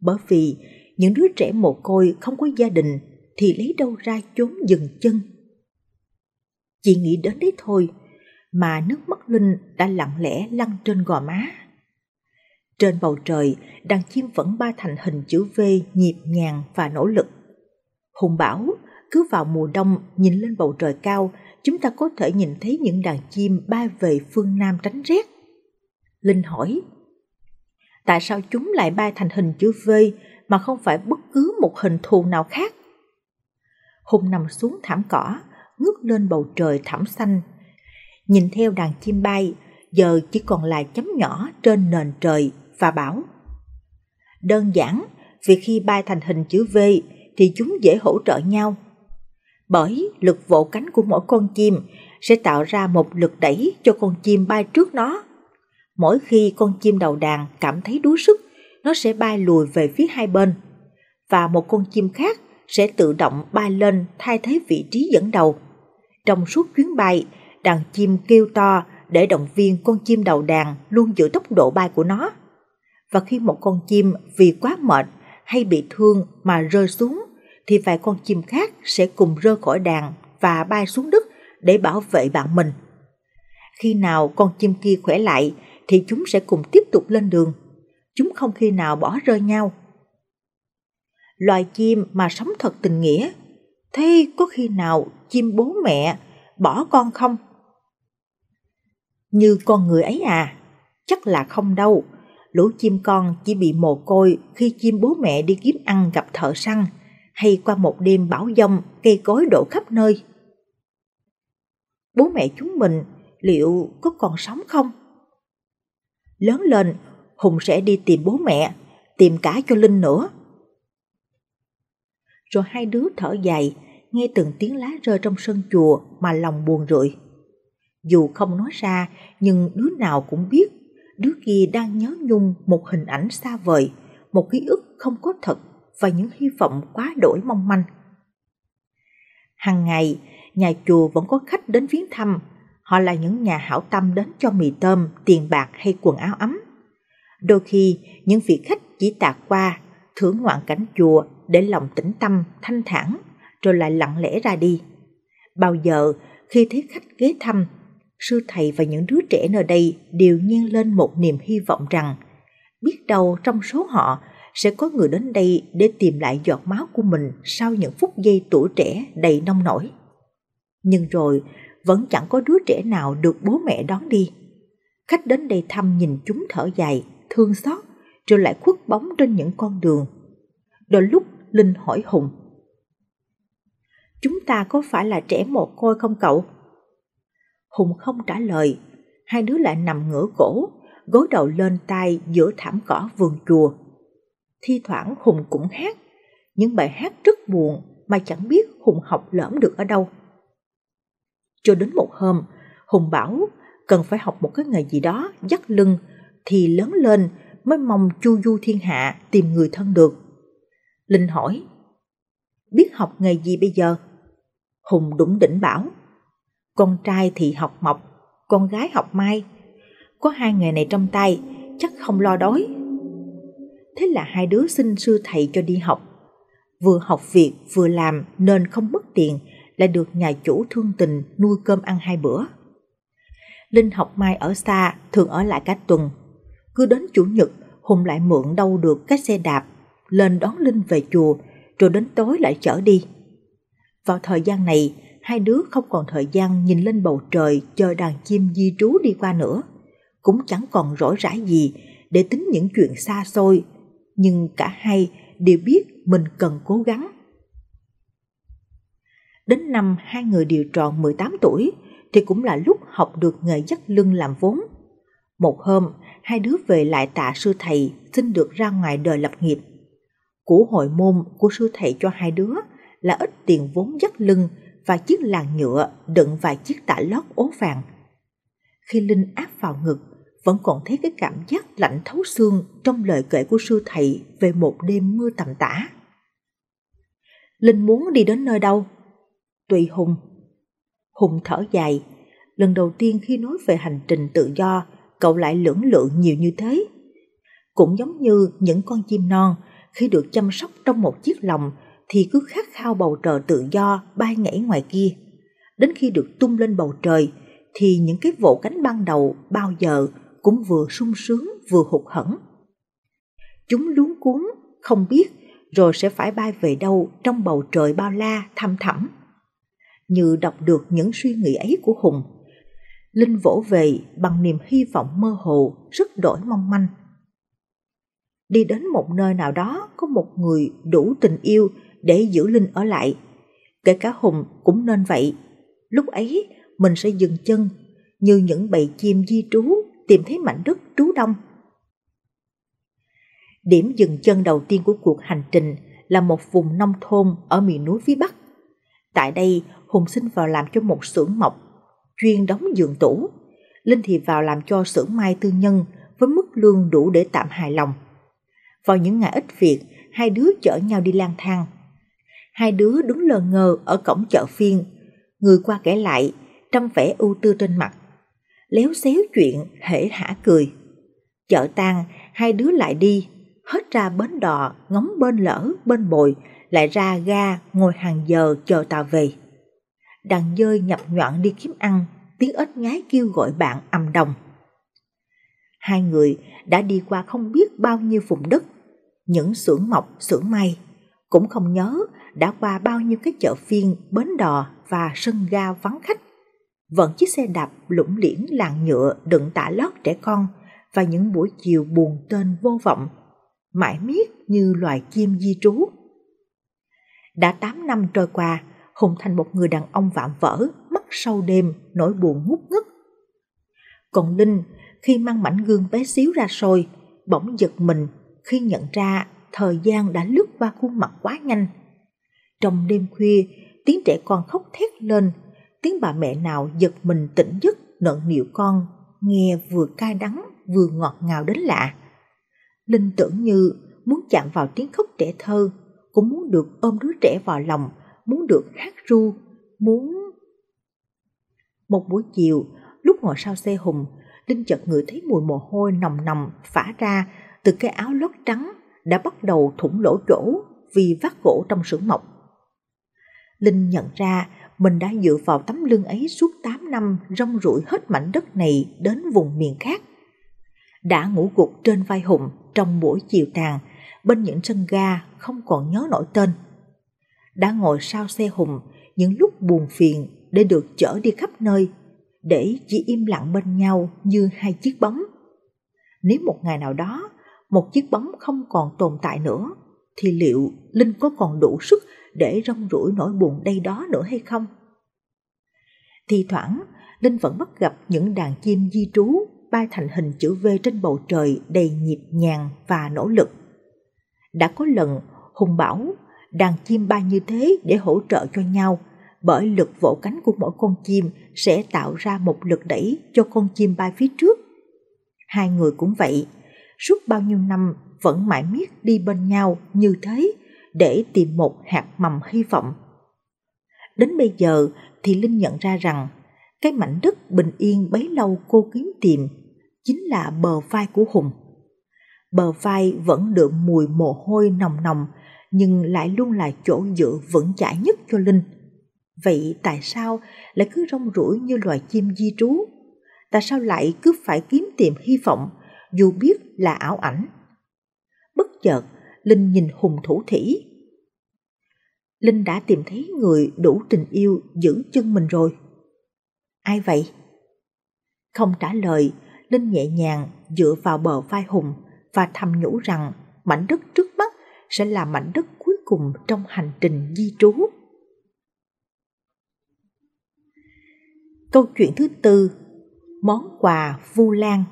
Bởi vì những đứa trẻ mồ côi không có gia đình thì lấy đâu ra chốn dừng chân. Chỉ nghĩ đến đấy thôi mà nước mắt Linh đã lặng lẽ lăn trên gò má. Trên bầu trời, đàn chim vẫn ba thành hình chữ V nhịp nhàng và nỗ lực. Hùng bảo, cứ vào mùa đông nhìn lên bầu trời cao, chúng ta có thể nhìn thấy những đàn chim bay về phương Nam tránh rét. Linh hỏi, tại sao chúng lại bay thành hình chữ V mà không phải bất cứ một hình thù nào khác. Hùng nằm xuống thảm cỏ, ngước lên bầu trời thẳm xanh. Nhìn theo đàn chim bay, giờ chỉ còn lại chấm nhỏ trên nền trời và bảo. Đơn giản, vì khi bay thành hình chữ V thì chúng dễ hỗ trợ nhau. Bởi lực vỗ cánh của mỗi con chim sẽ tạo ra một lực đẩy cho con chim bay trước nó. Mỗi khi con chim đầu đàn cảm thấy đuối sức, nó sẽ bay lùi về phía hai bên và một con chim khác sẽ tự động bay lên thay thế vị trí dẫn đầu. Trong suốt chuyến bay, đàn chim kêu to để động viên con chim đầu đàn luôn giữ tốc độ bay của nó. Và khi một con chim vì quá mệt hay bị thương mà rơi xuống, thì vài con chim khác sẽ cùng rơi khỏi đàn và bay xuống đất để bảo vệ bạn mình. Khi nào con chim kia khỏe lại thì chúng sẽ cùng tiếp tục lên đường. Chúng không khi nào bỏ rơi nhau. Loài chim mà sống thật tình nghĩa, thế có khi nào chim bố mẹ bỏ con không? Như con người ấy à, chắc là không đâu. Lũ chim con chỉ bị mồ côi khi chim bố mẹ đi kiếm ăn gặp thợ săn hay qua một đêm bão dông cây cối đổ khắp nơi. Bố mẹ chúng mình liệu có còn sống không? lớn lên, Hùng sẽ đi tìm bố mẹ, tìm cả cho Linh nữa. Rồi hai đứa thở dài, nghe từng tiếng lá rơi trong sân chùa mà lòng buồn rượi. Dù không nói ra, nhưng đứa nào cũng biết, đứa kia đang nhớ nhung một hình ảnh xa vời, một ký ức không có thật và những hy vọng quá đổi mong manh. Hàng ngày, nhà chùa vẫn có khách đến viếng thăm Họ là những nhà hảo tâm đến cho mì tôm, tiền bạc hay quần áo ấm. Đôi khi, những vị khách chỉ tạt qua, thưởng ngoạn cảnh chùa để lòng tĩnh tâm, thanh thản, rồi lại lặng lẽ ra đi. Bao giờ, khi thấy khách ghé thăm, sư thầy và những đứa trẻ nơi đây đều nhiên lên một niềm hy vọng rằng biết đâu trong số họ sẽ có người đến đây để tìm lại giọt máu của mình sau những phút giây tuổi trẻ đầy nông nổi. Nhưng rồi, vẫn chẳng có đứa trẻ nào được bố mẹ đón đi. Khách đến đây thăm nhìn chúng thở dài, thương xót, rồi lại khuất bóng trên những con đường. Đôi lúc Linh hỏi Hùng. Chúng ta có phải là trẻ mồ côi không cậu? Hùng không trả lời, hai đứa lại nằm ngửa cổ, gối đầu lên tay giữa thảm cỏ vườn chùa. Thi thoảng Hùng cũng hát, những bài hát rất buồn mà chẳng biết Hùng học lỡm được ở đâu. Cho đến một hôm, Hùng bảo cần phải học một cái nghề gì đó dắt lưng thì lớn lên mới mong chu du thiên hạ tìm người thân được. Linh hỏi, biết học nghề gì bây giờ? Hùng đúng đỉnh bảo, con trai thì học mộc, con gái học mai. Có hai nghề này trong tay, chắc không lo đói. Thế là hai đứa xin sư thầy cho đi học. Vừa học việc vừa làm nên không mất tiền lại được nhà chủ thương tình nuôi cơm ăn hai bữa. Linh học mai ở xa, thường ở lại cả tuần. Cứ đến chủ nhật, Hùng lại mượn đâu được cái xe đạp, lên đón Linh về chùa, rồi đến tối lại chở đi. Vào thời gian này, hai đứa không còn thời gian nhìn lên bầu trời chờ đàn chim di trú đi qua nữa. Cũng chẳng còn rỗi rãi gì để tính những chuyện xa xôi, nhưng cả hai đều biết mình cần cố gắng Đến năm hai người đều tròn 18 tuổi thì cũng là lúc học được nghề dắt lưng làm vốn. Một hôm, hai đứa về lại tạ sư thầy xin được ra ngoài đời lập nghiệp. Của hội môn của sư thầy cho hai đứa là ít tiền vốn dắt lưng và chiếc làng nhựa đựng vài chiếc tạ lót ố vàng. Khi Linh áp vào ngực, vẫn còn thấy cái cảm giác lạnh thấu xương trong lời kể của sư thầy về một đêm mưa tầm tã. Linh muốn đi đến nơi đâu Tùy Hùng. Hùng thở dài, lần đầu tiên khi nói về hành trình tự do, cậu lại lưỡng lự nhiều như thế. Cũng giống như những con chim non, khi được chăm sóc trong một chiếc lồng thì cứ khát khao bầu trời tự do bay nhảy ngoài kia. Đến khi được tung lên bầu trời thì những cái vỗ cánh ban đầu bao giờ cũng vừa sung sướng vừa hụt hẫng. Chúng luống cuốn, không biết rồi sẽ phải bay về đâu trong bầu trời bao la thăm thẳm như đọc được những suy nghĩ ấy của Hùng. Linh vỗ về bằng niềm hy vọng mơ hồ, rất đổi mong manh. Đi đến một nơi nào đó có một người đủ tình yêu để giữ Linh ở lại. Kể cả Hùng cũng nên vậy. Lúc ấy mình sẽ dừng chân như những bầy chim di trú tìm thấy mảnh đất trú đông. Điểm dừng chân đầu tiên của cuộc hành trình là một vùng nông thôn ở miền núi phía Bắc. Tại đây, Hùng xin vào làm cho một xưởng mộc, chuyên đóng giường tủ. Linh thì vào làm cho xưởng mai tư nhân với mức lương đủ để tạm hài lòng. Vào những ngày ít việc, hai đứa chở nhau đi lang thang. Hai đứa đứng lờ ngờ ở cổng chợ phiên, người qua kể lại, trăm vẻ ưu tư trên mặt. Léo xéo chuyện, hể hả cười. Chợ tan, hai đứa lại đi, hết ra bến đò, ngóng bên lỡ, bên bồi, lại ra ga, ngồi hàng giờ chờ tàu về đàn dơi nhập nhọn đi kiếm ăn, tiếng ếch ngái kêu gọi bạn ầm đồng. Hai người đã đi qua không biết bao nhiêu vùng đất, những xưởng mọc, xưởng may, cũng không nhớ đã qua bao nhiêu cái chợ phiên, bến đò và sân ga vắng khách. Vẫn chiếc xe đạp lũng liễn làng nhựa đựng tả lót trẻ con và những buổi chiều buồn tên vô vọng, mãi miết như loài chim di trú. Đã 8 năm trôi qua, Hùng thành một người đàn ông vạm vỡ, mắt sâu đêm, nỗi buồn ngút ngất. Còn Linh, khi mang mảnh gương bé xíu ra rồi, bỗng giật mình khi nhận ra thời gian đã lướt qua khuôn mặt quá nhanh. Trong đêm khuya, tiếng trẻ con khóc thét lên, tiếng bà mẹ nào giật mình tỉnh giấc nợn nịu con, nghe vừa cay đắng vừa ngọt ngào đến lạ. Linh tưởng như muốn chạm vào tiếng khóc trẻ thơ, cũng muốn được ôm đứa trẻ vào lòng muốn được hát ru, muốn... Một buổi chiều, lúc ngồi sau xe Hùng, Linh chợt ngửi thấy mùi mồ hôi nồng nồng phả ra từ cái áo lót trắng đã bắt đầu thủng lỗ chỗ vì vắt gỗ trong sưởng mộc. Linh nhận ra mình đã dựa vào tấm lưng ấy suốt 8 năm rong ruổi hết mảnh đất này đến vùng miền khác. Đã ngủ gục trên vai Hùng trong buổi chiều tàn, bên những sân ga không còn nhớ nổi tên đã ngồi sau xe Hùng những lúc buồn phiền để được chở đi khắp nơi, để chỉ im lặng bên nhau như hai chiếc bóng. Nếu một ngày nào đó, một chiếc bóng không còn tồn tại nữa, thì liệu Linh có còn đủ sức để rong ruổi nỗi buồn đây đó nữa hay không? Thì thoảng, Linh vẫn bắt gặp những đàn chim di trú bay thành hình chữ V trên bầu trời đầy nhịp nhàng và nỗ lực. Đã có lần Hùng bảo đàn chim bay như thế để hỗ trợ cho nhau, bởi lực vỗ cánh của mỗi con chim sẽ tạo ra một lực đẩy cho con chim bay phía trước. Hai người cũng vậy, suốt bao nhiêu năm vẫn mãi miết đi bên nhau như thế để tìm một hạt mầm hy vọng. Đến bây giờ thì Linh nhận ra rằng cái mảnh đất bình yên bấy lâu cô kiếm tìm chính là bờ vai của Hùng. Bờ vai vẫn đượm mùi mồ hôi nồng nồng nhưng lại luôn là chỗ dựa vững chãi nhất cho linh. Vậy tại sao lại cứ rong ruổi như loài chim di trú? Tại sao lại cứ phải kiếm tìm hy vọng dù biết là ảo ảnh? Bất chợt, Linh nhìn hùng thủ thủy Linh đã tìm thấy người đủ tình yêu giữ chân mình rồi. Ai vậy? Không trả lời, Linh nhẹ nhàng dựa vào bờ vai Hùng và thầm nhủ rằng mảnh đất trước sẽ là mảnh đất cuối cùng trong hành trình di trú. Câu chuyện thứ tư, món quà Vu Lan.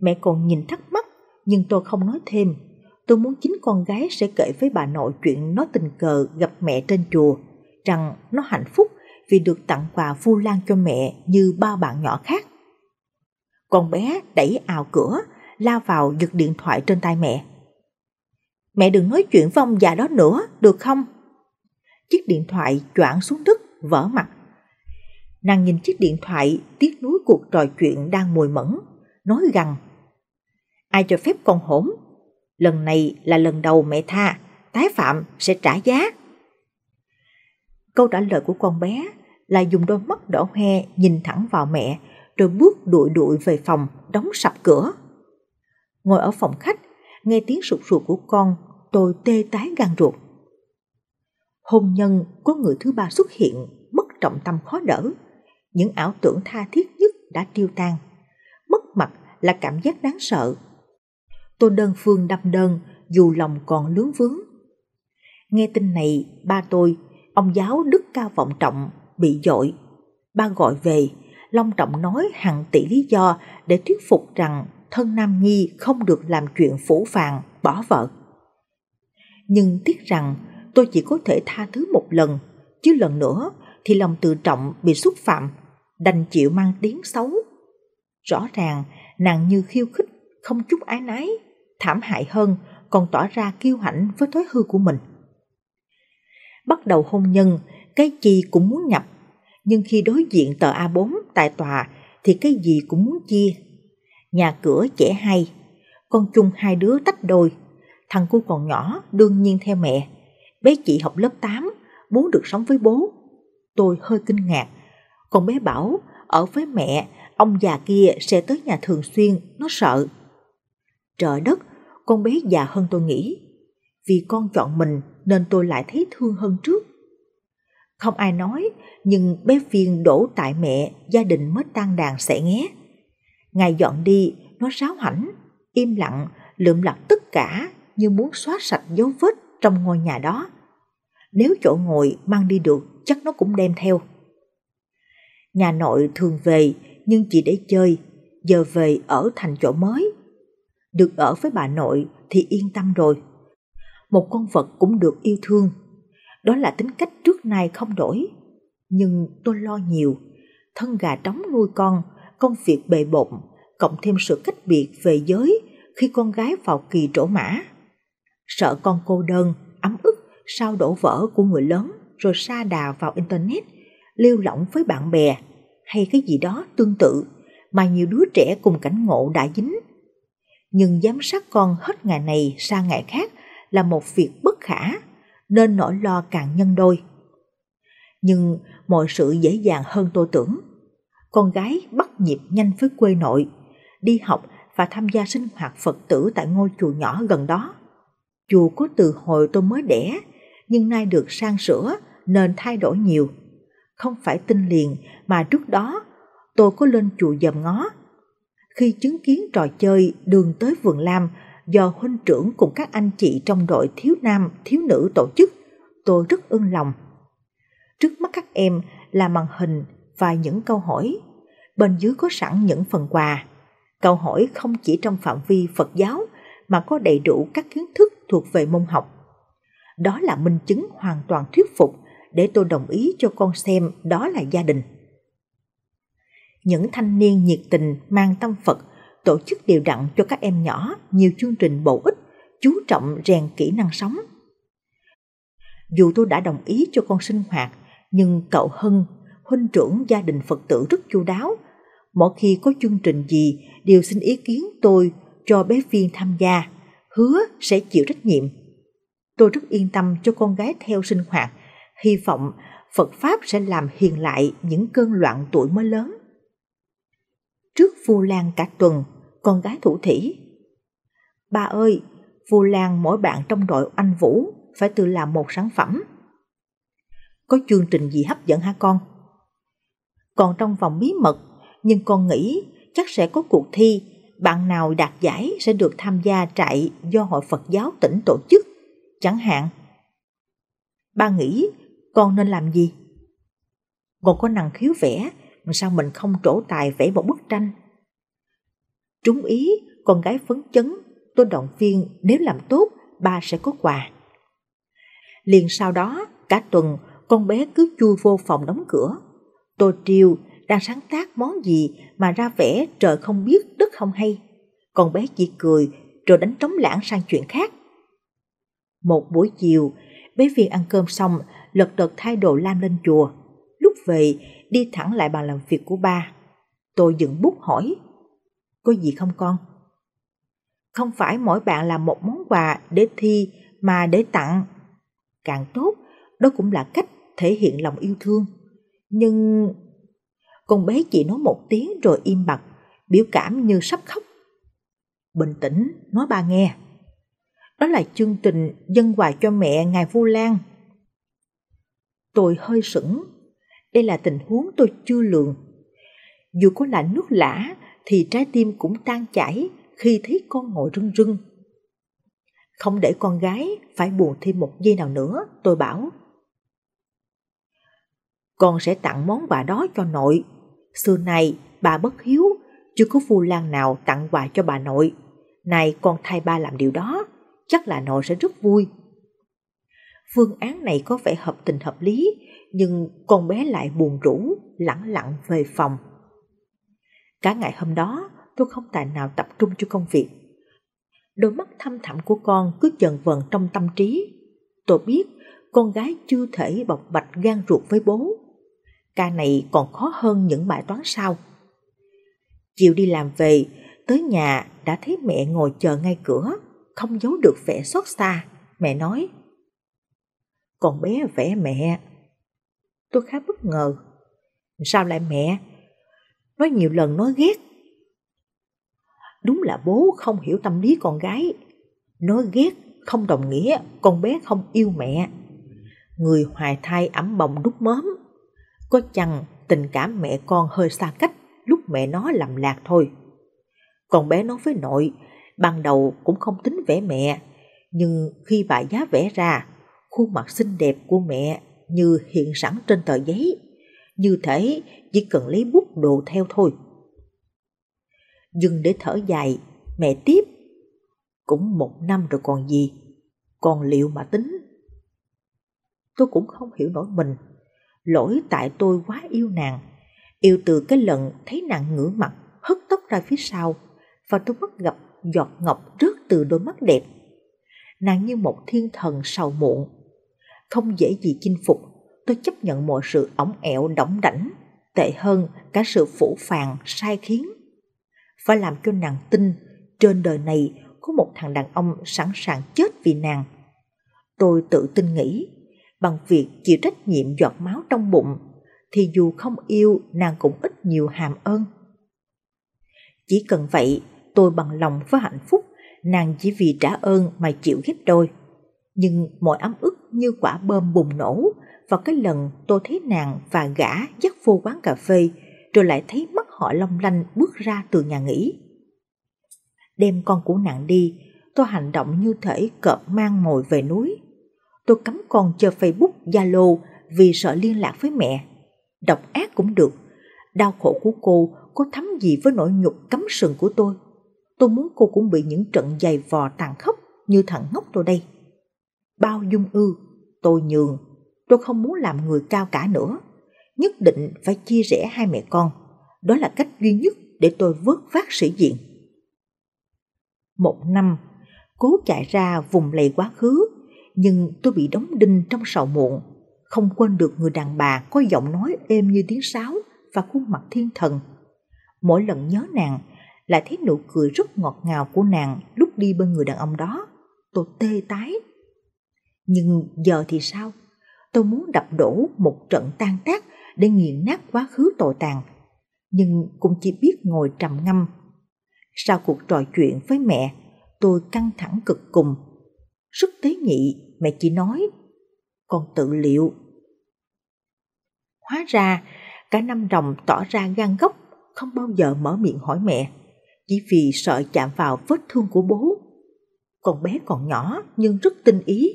Mẹ còn nhìn thắc mắc, nhưng tôi không nói thêm. Tôi muốn chính con gái sẽ kể với bà nội chuyện nó tình cờ gặp mẹ trên chùa, rằng nó hạnh phúc vì được tặng quà Vu Lan cho mẹ như ba bạn nhỏ khác. Con bé đẩy ào cửa, lao vào giật điện thoại trên tay mẹ mẹ đừng nói chuyện với ông già đó nữa, được không? Chiếc điện thoại choảng xuống đất, vỡ mặt. Nàng nhìn chiếc điện thoại, tiếc nuối cuộc trò chuyện đang mùi mẫn, nói rằng Ai cho phép con hổn? Lần này là lần đầu mẹ tha, tái phạm sẽ trả giá. Câu trả lời của con bé là dùng đôi mắt đỏ hoe nhìn thẳng vào mẹ, rồi bước đuổi đuổi về phòng, đóng sập cửa. Ngồi ở phòng khách, nghe tiếng sụt ruột của con, tôi tê tái gan ruột. Hôn nhân có người thứ ba xuất hiện, mất trọng tâm khó đỡ. Những ảo tưởng tha thiết nhất đã tiêu tan. Mất mặt là cảm giác đáng sợ. Tôi đơn phương đâm đơn, dù lòng còn lướng vướng. Nghe tin này, ba tôi, ông giáo đức cao vọng trọng, bị dội. Ba gọi về, Long Trọng nói hàng tỷ lý do để thuyết phục rằng thân Nam Nhi không được làm chuyện phủ phàng, bỏ vợ. Nhưng tiếc rằng tôi chỉ có thể tha thứ một lần, chứ lần nữa thì lòng tự trọng bị xúc phạm, đành chịu mang tiếng xấu. Rõ ràng nàng như khiêu khích, không chút ái nái, thảm hại hơn còn tỏ ra kiêu hãnh với thói hư của mình. Bắt đầu hôn nhân, cái gì cũng muốn nhập, nhưng khi đối diện tờ A4 tại tòa thì cái gì cũng muốn chia nhà cửa trẻ hay. Con chung hai đứa tách đôi, thằng cu còn nhỏ đương nhiên theo mẹ. Bé chị học lớp 8, muốn được sống với bố. Tôi hơi kinh ngạc, còn bé bảo ở với mẹ, ông già kia sẽ tới nhà thường xuyên, nó sợ. Trời đất, con bé già hơn tôi nghĩ. Vì con chọn mình nên tôi lại thấy thương hơn trước. Không ai nói, nhưng bé Viên đổ tại mẹ, gia đình mới tan đàn sẽ nghe. Ngài dọn đi, nó ráo hẳn, im lặng, lượm lặt tất cả như muốn xóa sạch dấu vết trong ngôi nhà đó. Nếu chỗ ngồi mang đi được, chắc nó cũng đem theo. Nhà nội thường về, nhưng chỉ để chơi, giờ về ở thành chỗ mới. Được ở với bà nội thì yên tâm rồi. Một con vật cũng được yêu thương. Đó là tính cách trước nay không đổi. Nhưng tôi lo nhiều, thân gà trống nuôi con – công việc bề bộn, cộng thêm sự cách biệt về giới khi con gái vào kỳ trổ mã. Sợ con cô đơn, ấm ức sau đổ vỡ của người lớn rồi sa đà vào Internet, lêu lỏng với bạn bè hay cái gì đó tương tự mà nhiều đứa trẻ cùng cảnh ngộ đã dính. Nhưng giám sát con hết ngày này sang ngày khác là một việc bất khả, nên nỗi lo càng nhân đôi. Nhưng mọi sự dễ dàng hơn tôi tưởng con gái bắt nhịp nhanh với quê nội, đi học và tham gia sinh hoạt Phật tử tại ngôi chùa nhỏ gần đó. Chùa có từ hồi tôi mới đẻ, nhưng nay được sang sửa nên thay đổi nhiều. Không phải tin liền mà trước đó tôi có lên chùa dòm ngó. Khi chứng kiến trò chơi đường tới vườn lam do huynh trưởng cùng các anh chị trong đội thiếu nam, thiếu nữ tổ chức, tôi rất ưng lòng. Trước mắt các em là màn hình và những câu hỏi bên dưới có sẵn những phần quà. Câu hỏi không chỉ trong phạm vi Phật giáo mà có đầy đủ các kiến thức thuộc về môn học. Đó là minh chứng hoàn toàn thuyết phục để tôi đồng ý cho con xem đó là gia đình. Những thanh niên nhiệt tình mang tâm Phật tổ chức điều đặn cho các em nhỏ nhiều chương trình bổ ích, chú trọng rèn kỹ năng sống. Dù tôi đã đồng ý cho con sinh hoạt, nhưng cậu Hân, huynh trưởng gia đình Phật tử rất chu đáo, mỗi khi có chương trình gì đều xin ý kiến tôi cho bé Viên tham gia, hứa sẽ chịu trách nhiệm. Tôi rất yên tâm cho con gái theo sinh hoạt, hy vọng Phật Pháp sẽ làm hiền lại những cơn loạn tuổi mới lớn. Trước Vu Lan cả tuần, con gái thủ thỉ. Bà ơi, Vu Lan mỗi bạn trong đội anh Vũ phải tự làm một sản phẩm. Có chương trình gì hấp dẫn hả con? Còn trong vòng bí mật nhưng con nghĩ chắc sẽ có cuộc thi, bạn nào đạt giải sẽ được tham gia trại do Hội Phật giáo tỉnh tổ chức, chẳng hạn. Ba nghĩ con nên làm gì? Con có năng khiếu vẽ, sao mình không trổ tài vẽ một bức tranh? Trúng ý, con gái phấn chấn, tôi động viên nếu làm tốt, ba sẽ có quà. Liền sau đó, cả tuần, con bé cứ chui vô phòng đóng cửa. Tôi triều đang sáng tác món gì mà ra vẽ trời không biết đất không hay. Còn bé chỉ cười rồi đánh trống lãng sang chuyện khác. Một buổi chiều, bé Viên ăn cơm xong, lật đật thay đồ lam lên chùa. Lúc về, đi thẳng lại bàn làm việc của ba. Tôi dừng bút hỏi, có gì không con? Không phải mỗi bạn làm một món quà để thi mà để tặng. Càng tốt, đó cũng là cách thể hiện lòng yêu thương. Nhưng con bé chỉ nói một tiếng rồi im bặt, biểu cảm như sắp khóc. Bình tĩnh, nói ba nghe. Đó là chương trình dân quà cho mẹ ngài Vu Lan. Tôi hơi sững, đây là tình huống tôi chưa lường. Dù có là nước lã thì trái tim cũng tan chảy khi thấy con ngồi rưng rưng. Không để con gái phải buồn thêm một giây nào nữa, tôi bảo. Con sẽ tặng món quà đó cho nội Xưa này bà bất hiếu, chưa có phu lang nào tặng quà cho bà nội. Này con thay ba làm điều đó, chắc là nội sẽ rất vui. Phương án này có vẻ hợp tình hợp lý, nhưng con bé lại buồn rũ, lẳng lặng về phòng. Cả ngày hôm đó, tôi không tài nào tập trung cho công việc. Đôi mắt thăm thẳm của con cứ dần vần trong tâm trí. Tôi biết con gái chưa thể bộc bạch gan ruột với bố, Ca này còn khó hơn những bài toán sau. Chiều đi làm về, tới nhà đã thấy mẹ ngồi chờ ngay cửa, không giấu được vẻ xót xa. Mẹ nói, con bé vẽ mẹ. Tôi khá bất ngờ. Sao lại mẹ? Nói nhiều lần nói ghét. Đúng là bố không hiểu tâm lý con gái. Nói ghét không đồng nghĩa con bé không yêu mẹ. Người hoài thai ẩm bồng đút mớm có chăng tình cảm mẹ con hơi xa cách lúc mẹ nó lầm lạc thôi. Còn bé nói với nội, ban đầu cũng không tính vẽ mẹ, nhưng khi bà giá vẽ ra, khuôn mặt xinh đẹp của mẹ như hiện sẵn trên tờ giấy. Như thế chỉ cần lấy bút đồ theo thôi. Dừng để thở dài, mẹ tiếp. Cũng một năm rồi còn gì, còn liệu mà tính. Tôi cũng không hiểu nổi mình lỗi tại tôi quá yêu nàng. Yêu từ cái lần thấy nàng ngửa mặt, hất tóc ra phía sau, và tôi bắt gặp giọt ngọc rớt từ đôi mắt đẹp. Nàng như một thiên thần sầu muộn. Không dễ gì chinh phục, tôi chấp nhận mọi sự ống ẹo đỏng đảnh, tệ hơn cả sự phủ phàng sai khiến. Phải làm cho nàng tin trên đời này có một thằng đàn ông sẵn sàng chết vì nàng. Tôi tự tin nghĩ bằng việc chịu trách nhiệm giọt máu trong bụng, thì dù không yêu nàng cũng ít nhiều hàm ơn. Chỉ cần vậy, tôi bằng lòng với hạnh phúc, nàng chỉ vì trả ơn mà chịu ghép đôi. Nhưng mọi ấm ức như quả bơm bùng nổ, và cái lần tôi thấy nàng và gã dắt vô quán cà phê, rồi lại thấy mắt họ long lanh bước ra từ nhà nghỉ. Đem con của nàng đi, tôi hành động như thể cợt mang mồi về núi, tôi cấm con chơi Facebook, Zalo vì sợ liên lạc với mẹ. Độc ác cũng được. Đau khổ của cô có thấm gì với nỗi nhục cấm sừng của tôi. Tôi muốn cô cũng bị những trận giày vò tàn khốc như thằng ngốc tôi đây. Bao dung ư, tôi nhường. Tôi không muốn làm người cao cả nữa. Nhất định phải chia rẽ hai mẹ con. Đó là cách duy nhất để tôi vớt vát sĩ diện. Một năm, cố chạy ra vùng lầy quá khứ nhưng tôi bị đóng đinh trong sào muộn, không quên được người đàn bà có giọng nói êm như tiếng sáo và khuôn mặt thiên thần. Mỗi lần nhớ nàng, lại thấy nụ cười rất ngọt ngào của nàng lúc đi bên người đàn ông đó. Tôi tê tái. Nhưng giờ thì sao? Tôi muốn đập đổ một trận tan tác để nghiền nát quá khứ tồi tàn, nhưng cũng chỉ biết ngồi trầm ngâm. Sau cuộc trò chuyện với mẹ, tôi căng thẳng cực cùng. Rất tế nhị mẹ chỉ nói, con tự liệu. Hóa ra, cả năm rồng tỏ ra gan góc, không bao giờ mở miệng hỏi mẹ, chỉ vì sợ chạm vào vết thương của bố. Con bé còn nhỏ nhưng rất tinh ý.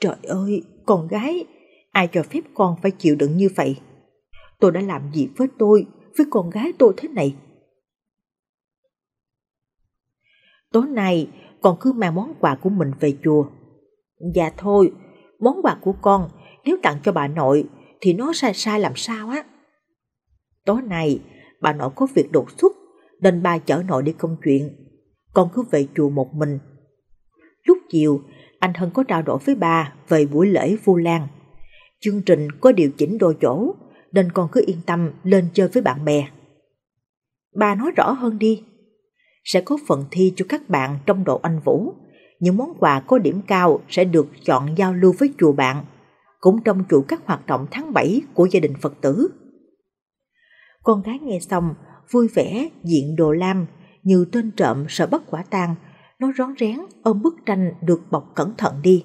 Trời ơi, con gái, ai cho phép con phải chịu đựng như vậy? Tôi đã làm gì với tôi, với con gái tôi thế này? Tối nay, con cứ mang món quà của mình về chùa Dạ thôi, món quà của con nếu tặng cho bà nội thì nó sai sai làm sao á. Tối nay, bà nội có việc đột xuất nên ba chở nội đi công chuyện. Con cứ về chùa một mình. Lúc chiều, anh Hân có trao đổi với bà về buổi lễ Vu Lan. Chương trình có điều chỉnh đồ chỗ nên con cứ yên tâm lên chơi với bạn bè. Bà nói rõ hơn đi. Sẽ có phần thi cho các bạn trong độ anh Vũ những món quà có điểm cao sẽ được chọn giao lưu với chùa bạn, cũng trong chuỗi các hoạt động tháng 7 của gia đình Phật tử. Con gái nghe xong, vui vẻ diện đồ lam, như tên trộm sợ bắt quả tang, nó rón rén ôm bức tranh được bọc cẩn thận đi.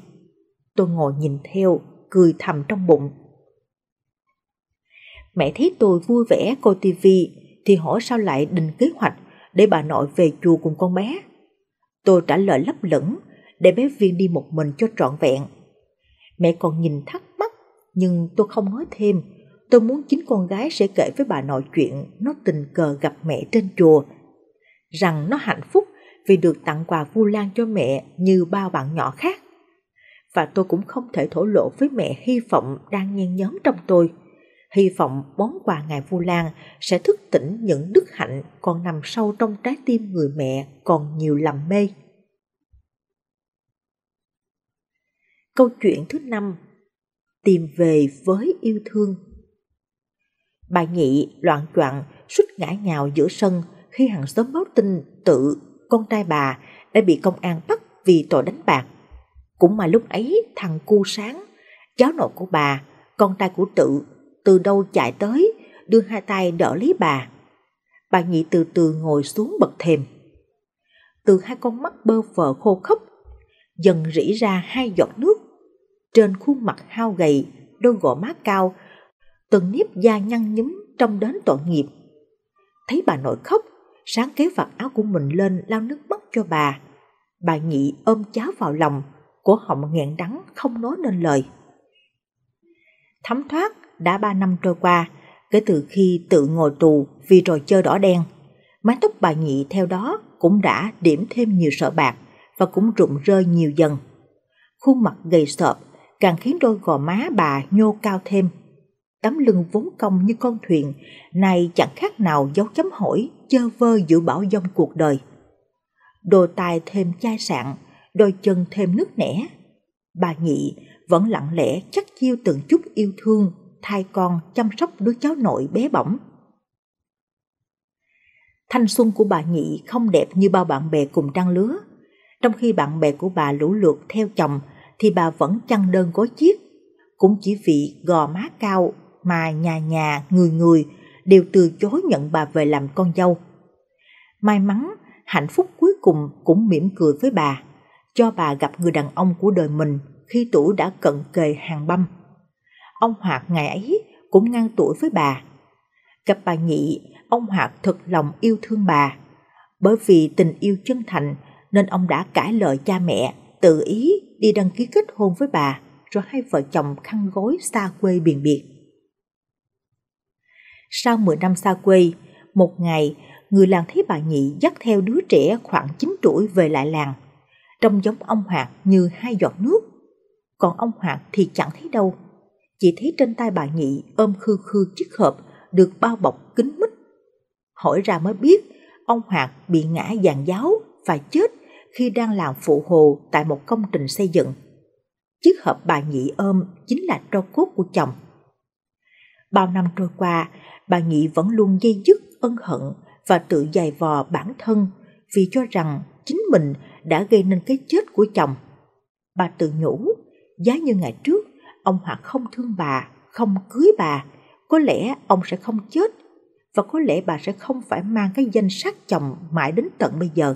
Tôi ngồi nhìn theo, cười thầm trong bụng. Mẹ thấy tôi vui vẻ coi tivi thì hỏi sao lại định kế hoạch để bà nội về chùa cùng con bé. Tôi trả lời lấp lửng để bé Viên đi một mình cho trọn vẹn. Mẹ còn nhìn thắc mắc, nhưng tôi không nói thêm. Tôi muốn chính con gái sẽ kể với bà nội chuyện nó tình cờ gặp mẹ trên chùa. Rằng nó hạnh phúc vì được tặng quà vu lan cho mẹ như bao bạn nhỏ khác. Và tôi cũng không thể thổ lộ với mẹ hy vọng đang nhen nhóm trong tôi. Hy vọng món quà ngài vu lan sẽ thức tỉnh những đức hạnh còn nằm sâu trong trái tim người mẹ còn nhiều lầm mê. Câu chuyện thứ năm Tìm về với yêu thương Bà nhị loạn choạng suýt ngã nhào giữa sân khi hàng xóm báo tin tự con trai bà đã bị công an bắt vì tội đánh bạc. Cũng mà lúc ấy thằng cu sáng, cháu nội của bà, con trai của tự, từ đâu chạy tới, đưa hai tay đỡ lấy bà. Bà nhị từ từ ngồi xuống bậc thềm. Từ hai con mắt bơ phờ khô khốc, dần rỉ ra hai giọt nước trên khuôn mặt hao gầy, đôi gò má cao, từng nếp da nhăn nhúm trong đến tội nghiệp. Thấy bà nội khóc, sáng kéo vạt áo của mình lên lau nước mắt cho bà. Bà nhị ôm cháu vào lòng, cổ họng nghẹn đắng không nói nên lời. Thấm thoát đã ba năm trôi qua, kể từ khi tự ngồi tù vì trò chơi đỏ đen. Mái tóc bà nhị theo đó cũng đã điểm thêm nhiều sợ bạc và cũng rụng rơi nhiều dần. Khuôn mặt gầy sợp càng khiến đôi gò má bà nhô cao thêm. Tấm lưng vốn cong như con thuyền, này chẳng khác nào dấu chấm hỏi, chơ vơ giữa bảo dông cuộc đời. Đồ tài thêm chai sạn, đôi chân thêm nước nẻ. Bà nhị vẫn lặng lẽ chắc chiêu từng chút yêu thương, thai con chăm sóc đứa cháu nội bé bỏng. Thanh xuân của bà nhị không đẹp như bao bạn bè cùng trang lứa. Trong khi bạn bè của bà lũ lượt theo chồng thì bà vẫn chăn đơn có chiếc. Cũng chỉ vì gò má cao mà nhà nhà, người người đều từ chối nhận bà về làm con dâu. May mắn, hạnh phúc cuối cùng cũng mỉm cười với bà, cho bà gặp người đàn ông của đời mình khi tuổi đã cận kề hàng băm. Ông Hoạt ngày ấy cũng ngang tuổi với bà. Gặp bà Nhị, ông Hoạt thật lòng yêu thương bà. Bởi vì tình yêu chân thành nên ông đã cãi lời cha mẹ, tự ý đi đăng ký kết hôn với bà, rồi hai vợ chồng khăn gối xa quê biển biệt. Sau 10 năm xa quê, một ngày, người làng thấy bà Nhị dắt theo đứa trẻ khoảng 9 tuổi về lại làng. Trông giống ông Hoạt như hai giọt nước. Còn ông Hoạt thì chẳng thấy đâu. Chỉ thấy trên tay bà Nhị ôm khư khư chiếc hộp được bao bọc kín mít. Hỏi ra mới biết ông Hoạt bị ngã giàn giáo và chết khi đang làm phụ hồ tại một công trình xây dựng. Chiếc hộp bà Nhị ôm chính là tro cốt của chồng. Bao năm trôi qua, bà Nhị vẫn luôn dây dứt ân hận và tự dày vò bản thân vì cho rằng chính mình đã gây nên cái chết của chồng. Bà tự nhủ, giá như ngày trước, ông Hoạt không thương bà, không cưới bà, có lẽ ông sẽ không chết và có lẽ bà sẽ không phải mang cái danh sắc chồng mãi đến tận bây giờ.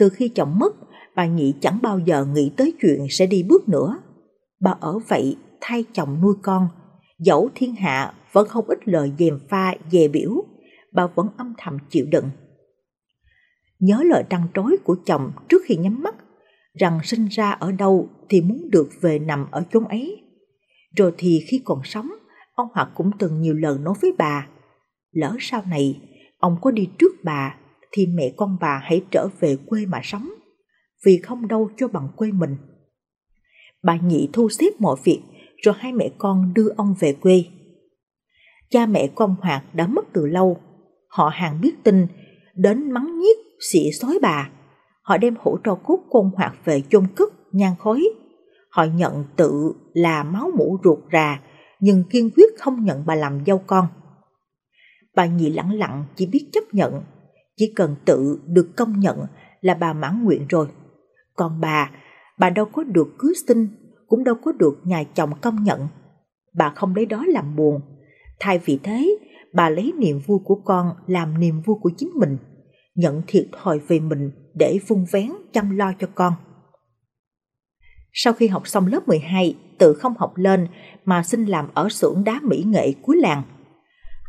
Từ khi chồng mất, bà Nhị chẳng bao giờ nghĩ tới chuyện sẽ đi bước nữa. Bà ở vậy thay chồng nuôi con, dẫu thiên hạ vẫn không ít lời dèm pha, dè biểu, bà vẫn âm thầm chịu đựng. Nhớ lời trăn trối của chồng trước khi nhắm mắt, rằng sinh ra ở đâu thì muốn được về nằm ở chốn ấy. Rồi thì khi còn sống, ông Hoạt cũng từng nhiều lần nói với bà, lỡ sau này ông có đi trước bà thì mẹ con bà hãy trở về quê mà sống, vì không đâu cho bằng quê mình. Bà nhị thu xếp mọi việc, rồi hai mẹ con đưa ông về quê. Cha mẹ của ông Hoạt đã mất từ lâu, họ hàng biết tin, đến mắng nhiếc, xỉa xói bà. Họ đem hũ tro cốt của ông Hoạt về chôn cất, nhang khói. Họ nhận tự là máu mũ ruột rà, nhưng kiên quyết không nhận bà làm dâu con. Bà nhị lặng lặng chỉ biết chấp nhận chỉ cần tự được công nhận là bà mãn nguyện rồi. Còn bà, bà đâu có được cưới sinh, cũng đâu có được nhà chồng công nhận. Bà không lấy đó làm buồn. Thay vì thế, bà lấy niềm vui của con làm niềm vui của chính mình, nhận thiệt thòi về mình để vung vén chăm lo cho con. Sau khi học xong lớp 12, tự không học lên mà xin làm ở xưởng đá mỹ nghệ cuối làng.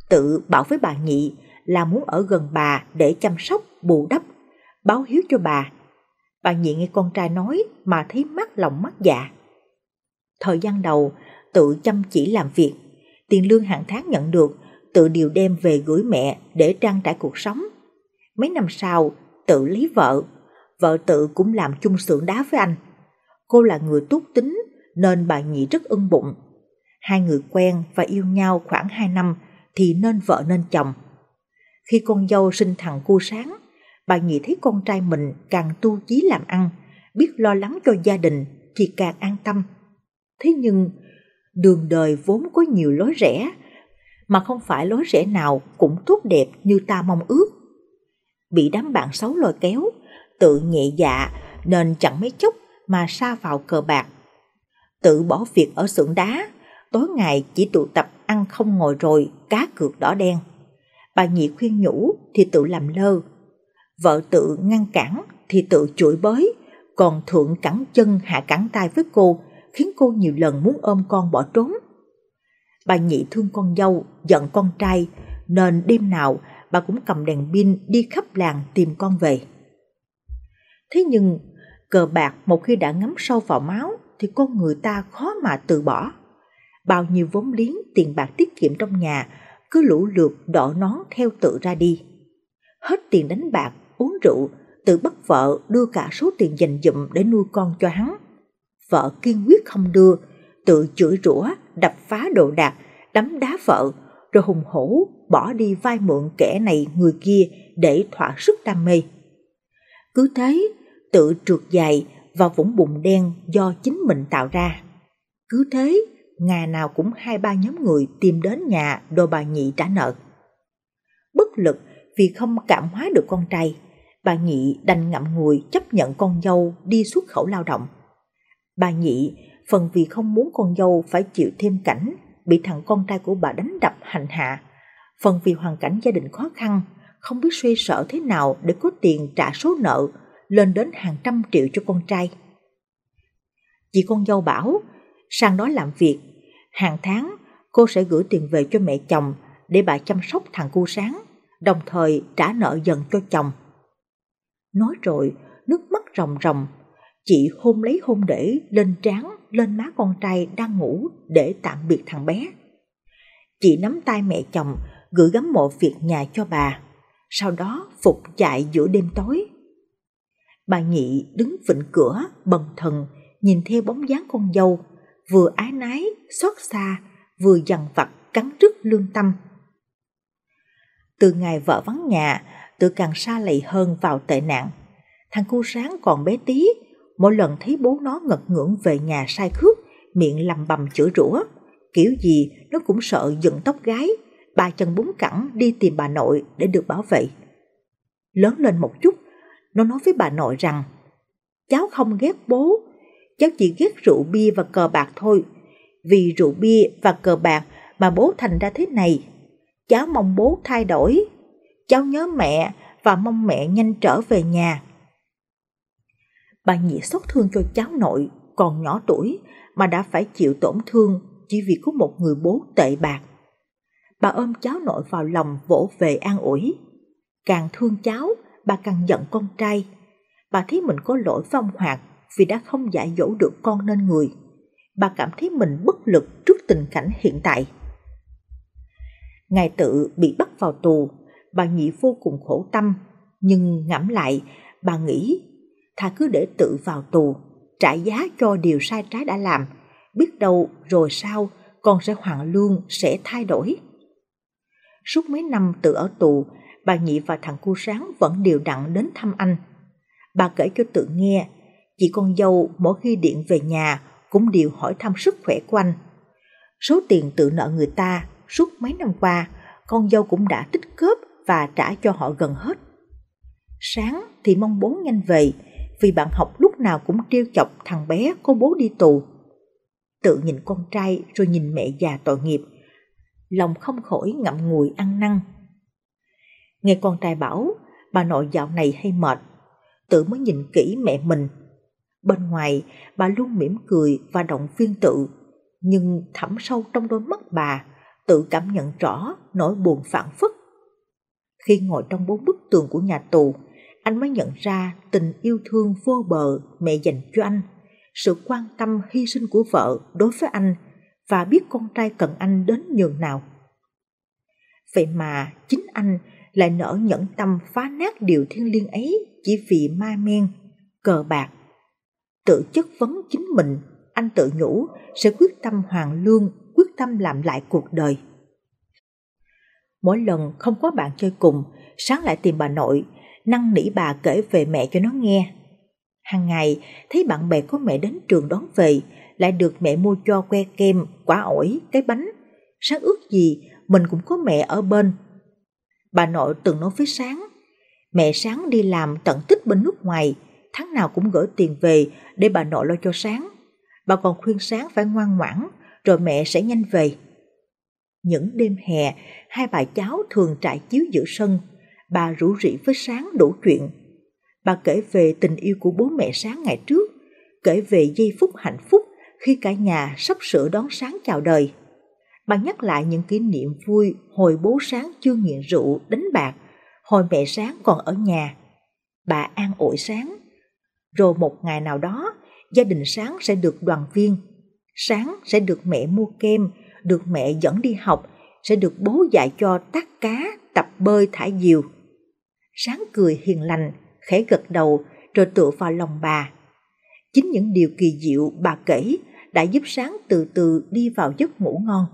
Tự bảo với bà nhị là muốn ở gần bà để chăm sóc, bù đắp, báo hiếu cho bà. Bà nhị nghe con trai nói mà thấy mắt lòng mắt dạ. Thời gian đầu, tự chăm chỉ làm việc, tiền lương hàng tháng nhận được, tự điều đem về gửi mẹ để trang trải cuộc sống. Mấy năm sau, tự lấy vợ, vợ tự cũng làm chung xưởng đá với anh. Cô là người tốt tính nên bà nhị rất ưng bụng. Hai người quen và yêu nhau khoảng 2 năm thì nên vợ nên chồng. Khi con dâu sinh thằng cu sáng, bà nhị thấy con trai mình càng tu chí làm ăn, biết lo lắng cho gia đình thì càng an tâm. Thế nhưng, đường đời vốn có nhiều lối rẽ, mà không phải lối rẽ nào cũng tốt đẹp như ta mong ước. Bị đám bạn xấu lôi kéo, tự nhẹ dạ nên chẳng mấy chốc mà sa vào cờ bạc. Tự bỏ việc ở xưởng đá, tối ngày chỉ tụ tập ăn không ngồi rồi cá cược đỏ đen bà nhị khuyên nhủ thì tự làm lơ. Vợ tự ngăn cản thì tự chửi bới, còn thượng cẳng chân hạ cẳng tay với cô, khiến cô nhiều lần muốn ôm con bỏ trốn. Bà nhị thương con dâu, giận con trai, nên đêm nào bà cũng cầm đèn pin đi khắp làng tìm con về. Thế nhưng, cờ bạc một khi đã ngấm sâu vào máu thì con người ta khó mà từ bỏ. Bao nhiêu vốn liếng tiền bạc tiết kiệm trong nhà cứ lũ lượt đỏ nón theo tự ra đi. Hết tiền đánh bạc, uống rượu, tự bắt vợ đưa cả số tiền dành dụm để nuôi con cho hắn. Vợ kiên quyết không đưa, tự chửi rủa, đập phá đồ đạc, đấm đá vợ, rồi hùng hổ bỏ đi vai mượn kẻ này người kia để thỏa sức đam mê. Cứ thế, tự trượt dài vào vũng bùn đen do chính mình tạo ra. Cứ thế, ngày nào cũng hai ba nhóm người tìm đến nhà đồ bà nhị trả nợ. Bất lực vì không cảm hóa được con trai, bà nhị đành ngậm ngùi chấp nhận con dâu đi xuất khẩu lao động. Bà nhị phần vì không muốn con dâu phải chịu thêm cảnh bị thằng con trai của bà đánh đập hành hạ, phần vì hoàn cảnh gia đình khó khăn, không biết suy sợ thế nào để có tiền trả số nợ lên đến hàng trăm triệu cho con trai. Chị con dâu bảo, sang đó làm việc Hàng tháng, cô sẽ gửi tiền về cho mẹ chồng để bà chăm sóc thằng cu sáng, đồng thời trả nợ dần cho chồng. Nói rồi, nước mắt ròng ròng, chị hôn lấy hôn để lên trán, lên má con trai đang ngủ để tạm biệt thằng bé. Chị nắm tay mẹ chồng, gửi gắm mọi việc nhà cho bà, sau đó phục chạy giữa đêm tối. Bà nhị đứng vịnh cửa, bần thần, nhìn theo bóng dáng con dâu vừa ái nái, xót xa, vừa dằn vặt cắn rứt lương tâm. Từ ngày vợ vắng nhà, tự càng xa lầy hơn vào tệ nạn. Thằng cu sáng còn bé tí, mỗi lần thấy bố nó ngật ngưỡng về nhà sai khước, miệng lầm bầm chửi rủa. Kiểu gì nó cũng sợ dựng tóc gái, ba chân bún cẳng đi tìm bà nội để được bảo vệ. Lớn lên một chút, nó nói với bà nội rằng cháu không ghét bố cháu chỉ ghét rượu bia và cờ bạc thôi. Vì rượu bia và cờ bạc mà bố thành ra thế này. Cháu mong bố thay đổi. Cháu nhớ mẹ và mong mẹ nhanh trở về nhà. Bà nhị xót thương cho cháu nội còn nhỏ tuổi mà đã phải chịu tổn thương chỉ vì có một người bố tệ bạc. Bà ôm cháu nội vào lòng vỗ về an ủi. Càng thương cháu, bà càng giận con trai. Bà thấy mình có lỗi phong Hoạt vì đã không dạy dỗ được con nên người. Bà cảm thấy mình bất lực trước tình cảnh hiện tại. Ngài tự bị bắt vào tù, bà nhị vô cùng khổ tâm, nhưng ngẫm lại, bà nghĩ, thà cứ để tự vào tù, trả giá cho điều sai trái đã làm, biết đâu rồi sao con sẽ hoàn lương sẽ thay đổi. Suốt mấy năm tự ở tù, bà Nhị và thằng cu sáng vẫn đều đặn đến thăm anh. Bà kể cho tự nghe chị con dâu mỗi khi điện về nhà cũng đều hỏi thăm sức khỏe của anh. Số tiền tự nợ người ta suốt mấy năm qua, con dâu cũng đã tích cớp và trả cho họ gần hết. Sáng thì mong bố nhanh về, vì bạn học lúc nào cũng trêu chọc thằng bé có bố đi tù. Tự nhìn con trai rồi nhìn mẹ già tội nghiệp, lòng không khỏi ngậm ngùi ăn năn. Nghe con trai bảo, bà nội dạo này hay mệt, tự mới nhìn kỹ mẹ mình Bên ngoài, bà luôn mỉm cười và động viên tự, nhưng thẳm sâu trong đôi mắt bà, tự cảm nhận rõ nỗi buồn phản phất. Khi ngồi trong bốn bức tường của nhà tù, anh mới nhận ra tình yêu thương vô bờ mẹ dành cho anh, sự quan tâm hy sinh của vợ đối với anh và biết con trai cần anh đến nhường nào. Vậy mà chính anh lại nỡ nhẫn tâm phá nát điều thiêng liêng ấy chỉ vì ma men, cờ bạc tự chất vấn chính mình, anh tự nhủ sẽ quyết tâm hoàn lương, quyết tâm làm lại cuộc đời. Mỗi lần không có bạn chơi cùng, sáng lại tìm bà nội, năn nỉ bà kể về mẹ cho nó nghe. Hàng ngày, thấy bạn bè có mẹ đến trường đón về, lại được mẹ mua cho que kem, quả ổi, cái bánh. Sáng ước gì, mình cũng có mẹ ở bên. Bà nội từng nói với sáng, mẹ sáng đi làm tận tích bên nước ngoài, tháng nào cũng gửi tiền về để bà nội lo cho sáng. Bà còn khuyên sáng phải ngoan ngoãn, rồi mẹ sẽ nhanh về. Những đêm hè, hai bà cháu thường trải chiếu giữa sân. Bà rủ rỉ với sáng đủ chuyện. Bà kể về tình yêu của bố mẹ sáng ngày trước, kể về giây phút hạnh phúc khi cả nhà sắp sửa đón sáng chào đời. Bà nhắc lại những kỷ niệm vui hồi bố sáng chưa nghiện rượu, đánh bạc, hồi mẹ sáng còn ở nhà. Bà an ủi sáng rồi một ngày nào đó gia đình sáng sẽ được đoàn viên sáng sẽ được mẹ mua kem được mẹ dẫn đi học sẽ được bố dạy cho tác cá tập bơi thả diều sáng cười hiền lành khẽ gật đầu rồi tựa vào lòng bà chính những điều kỳ diệu bà kể đã giúp sáng từ từ đi vào giấc ngủ ngon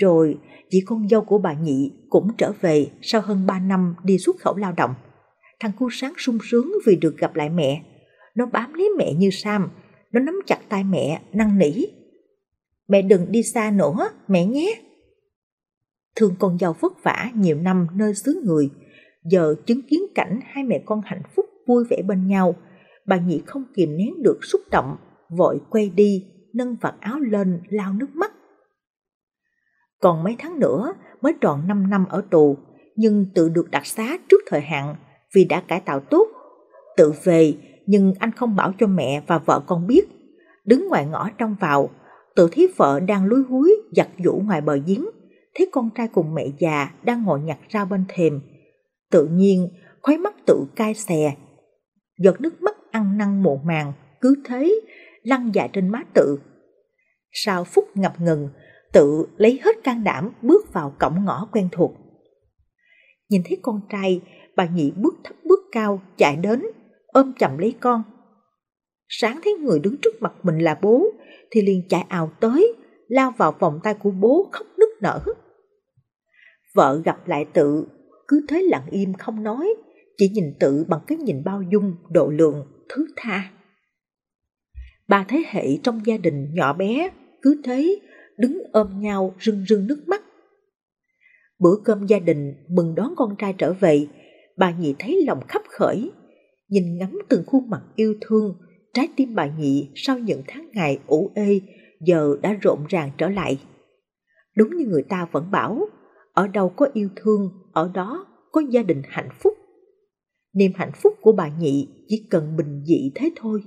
rồi chị con dâu của bà nhị cũng trở về sau hơn ba năm đi xuất khẩu lao động Thằng cu sáng sung sướng vì được gặp lại mẹ. Nó bám lấy mẹ như Sam, nó nắm chặt tay mẹ, năn nỉ. Mẹ đừng đi xa nữa, mẹ nhé. Thương con giàu vất vả nhiều năm nơi xứ người, giờ chứng kiến cảnh hai mẹ con hạnh phúc vui vẻ bên nhau, bà nhị không kìm nén được xúc động, vội quay đi, nâng vạt áo lên, lao nước mắt. Còn mấy tháng nữa mới tròn 5 năm ở tù, nhưng tự được đặc xá trước thời hạn, vì đã cải tạo tốt. Tự về, nhưng anh không bảo cho mẹ và vợ con biết. Đứng ngoài ngõ trong vào, tự thấy vợ đang lúi húi giặt vũ ngoài bờ giếng, thấy con trai cùng mẹ già đang ngồi nhặt rau bên thềm. Tự nhiên, khói mắt tự cai xè. Giọt nước mắt ăn năn mộ màng, cứ thế, lăn dài trên má tự. Sau phút ngập ngừng, tự lấy hết can đảm bước vào cổng ngõ quen thuộc. Nhìn thấy con trai, bà nhị bước thấp bước cao chạy đến, ôm chầm lấy con. Sáng thấy người đứng trước mặt mình là bố, thì liền chạy ào tới, lao vào vòng tay của bố khóc nức nở. Vợ gặp lại tự, cứ thế lặng im không nói, chỉ nhìn tự bằng cái nhìn bao dung, độ lượng, thứ tha. Ba thế hệ trong gia đình nhỏ bé cứ thế đứng ôm nhau rưng rưng nước mắt. Bữa cơm gia đình mừng đón con trai trở về bà nhị thấy lòng khắp khởi. Nhìn ngắm từng khuôn mặt yêu thương, trái tim bà nhị sau những tháng ngày ủ ê giờ đã rộn ràng trở lại. Đúng như người ta vẫn bảo, ở đâu có yêu thương, ở đó có gia đình hạnh phúc. Niềm hạnh phúc của bà nhị chỉ cần bình dị thế thôi.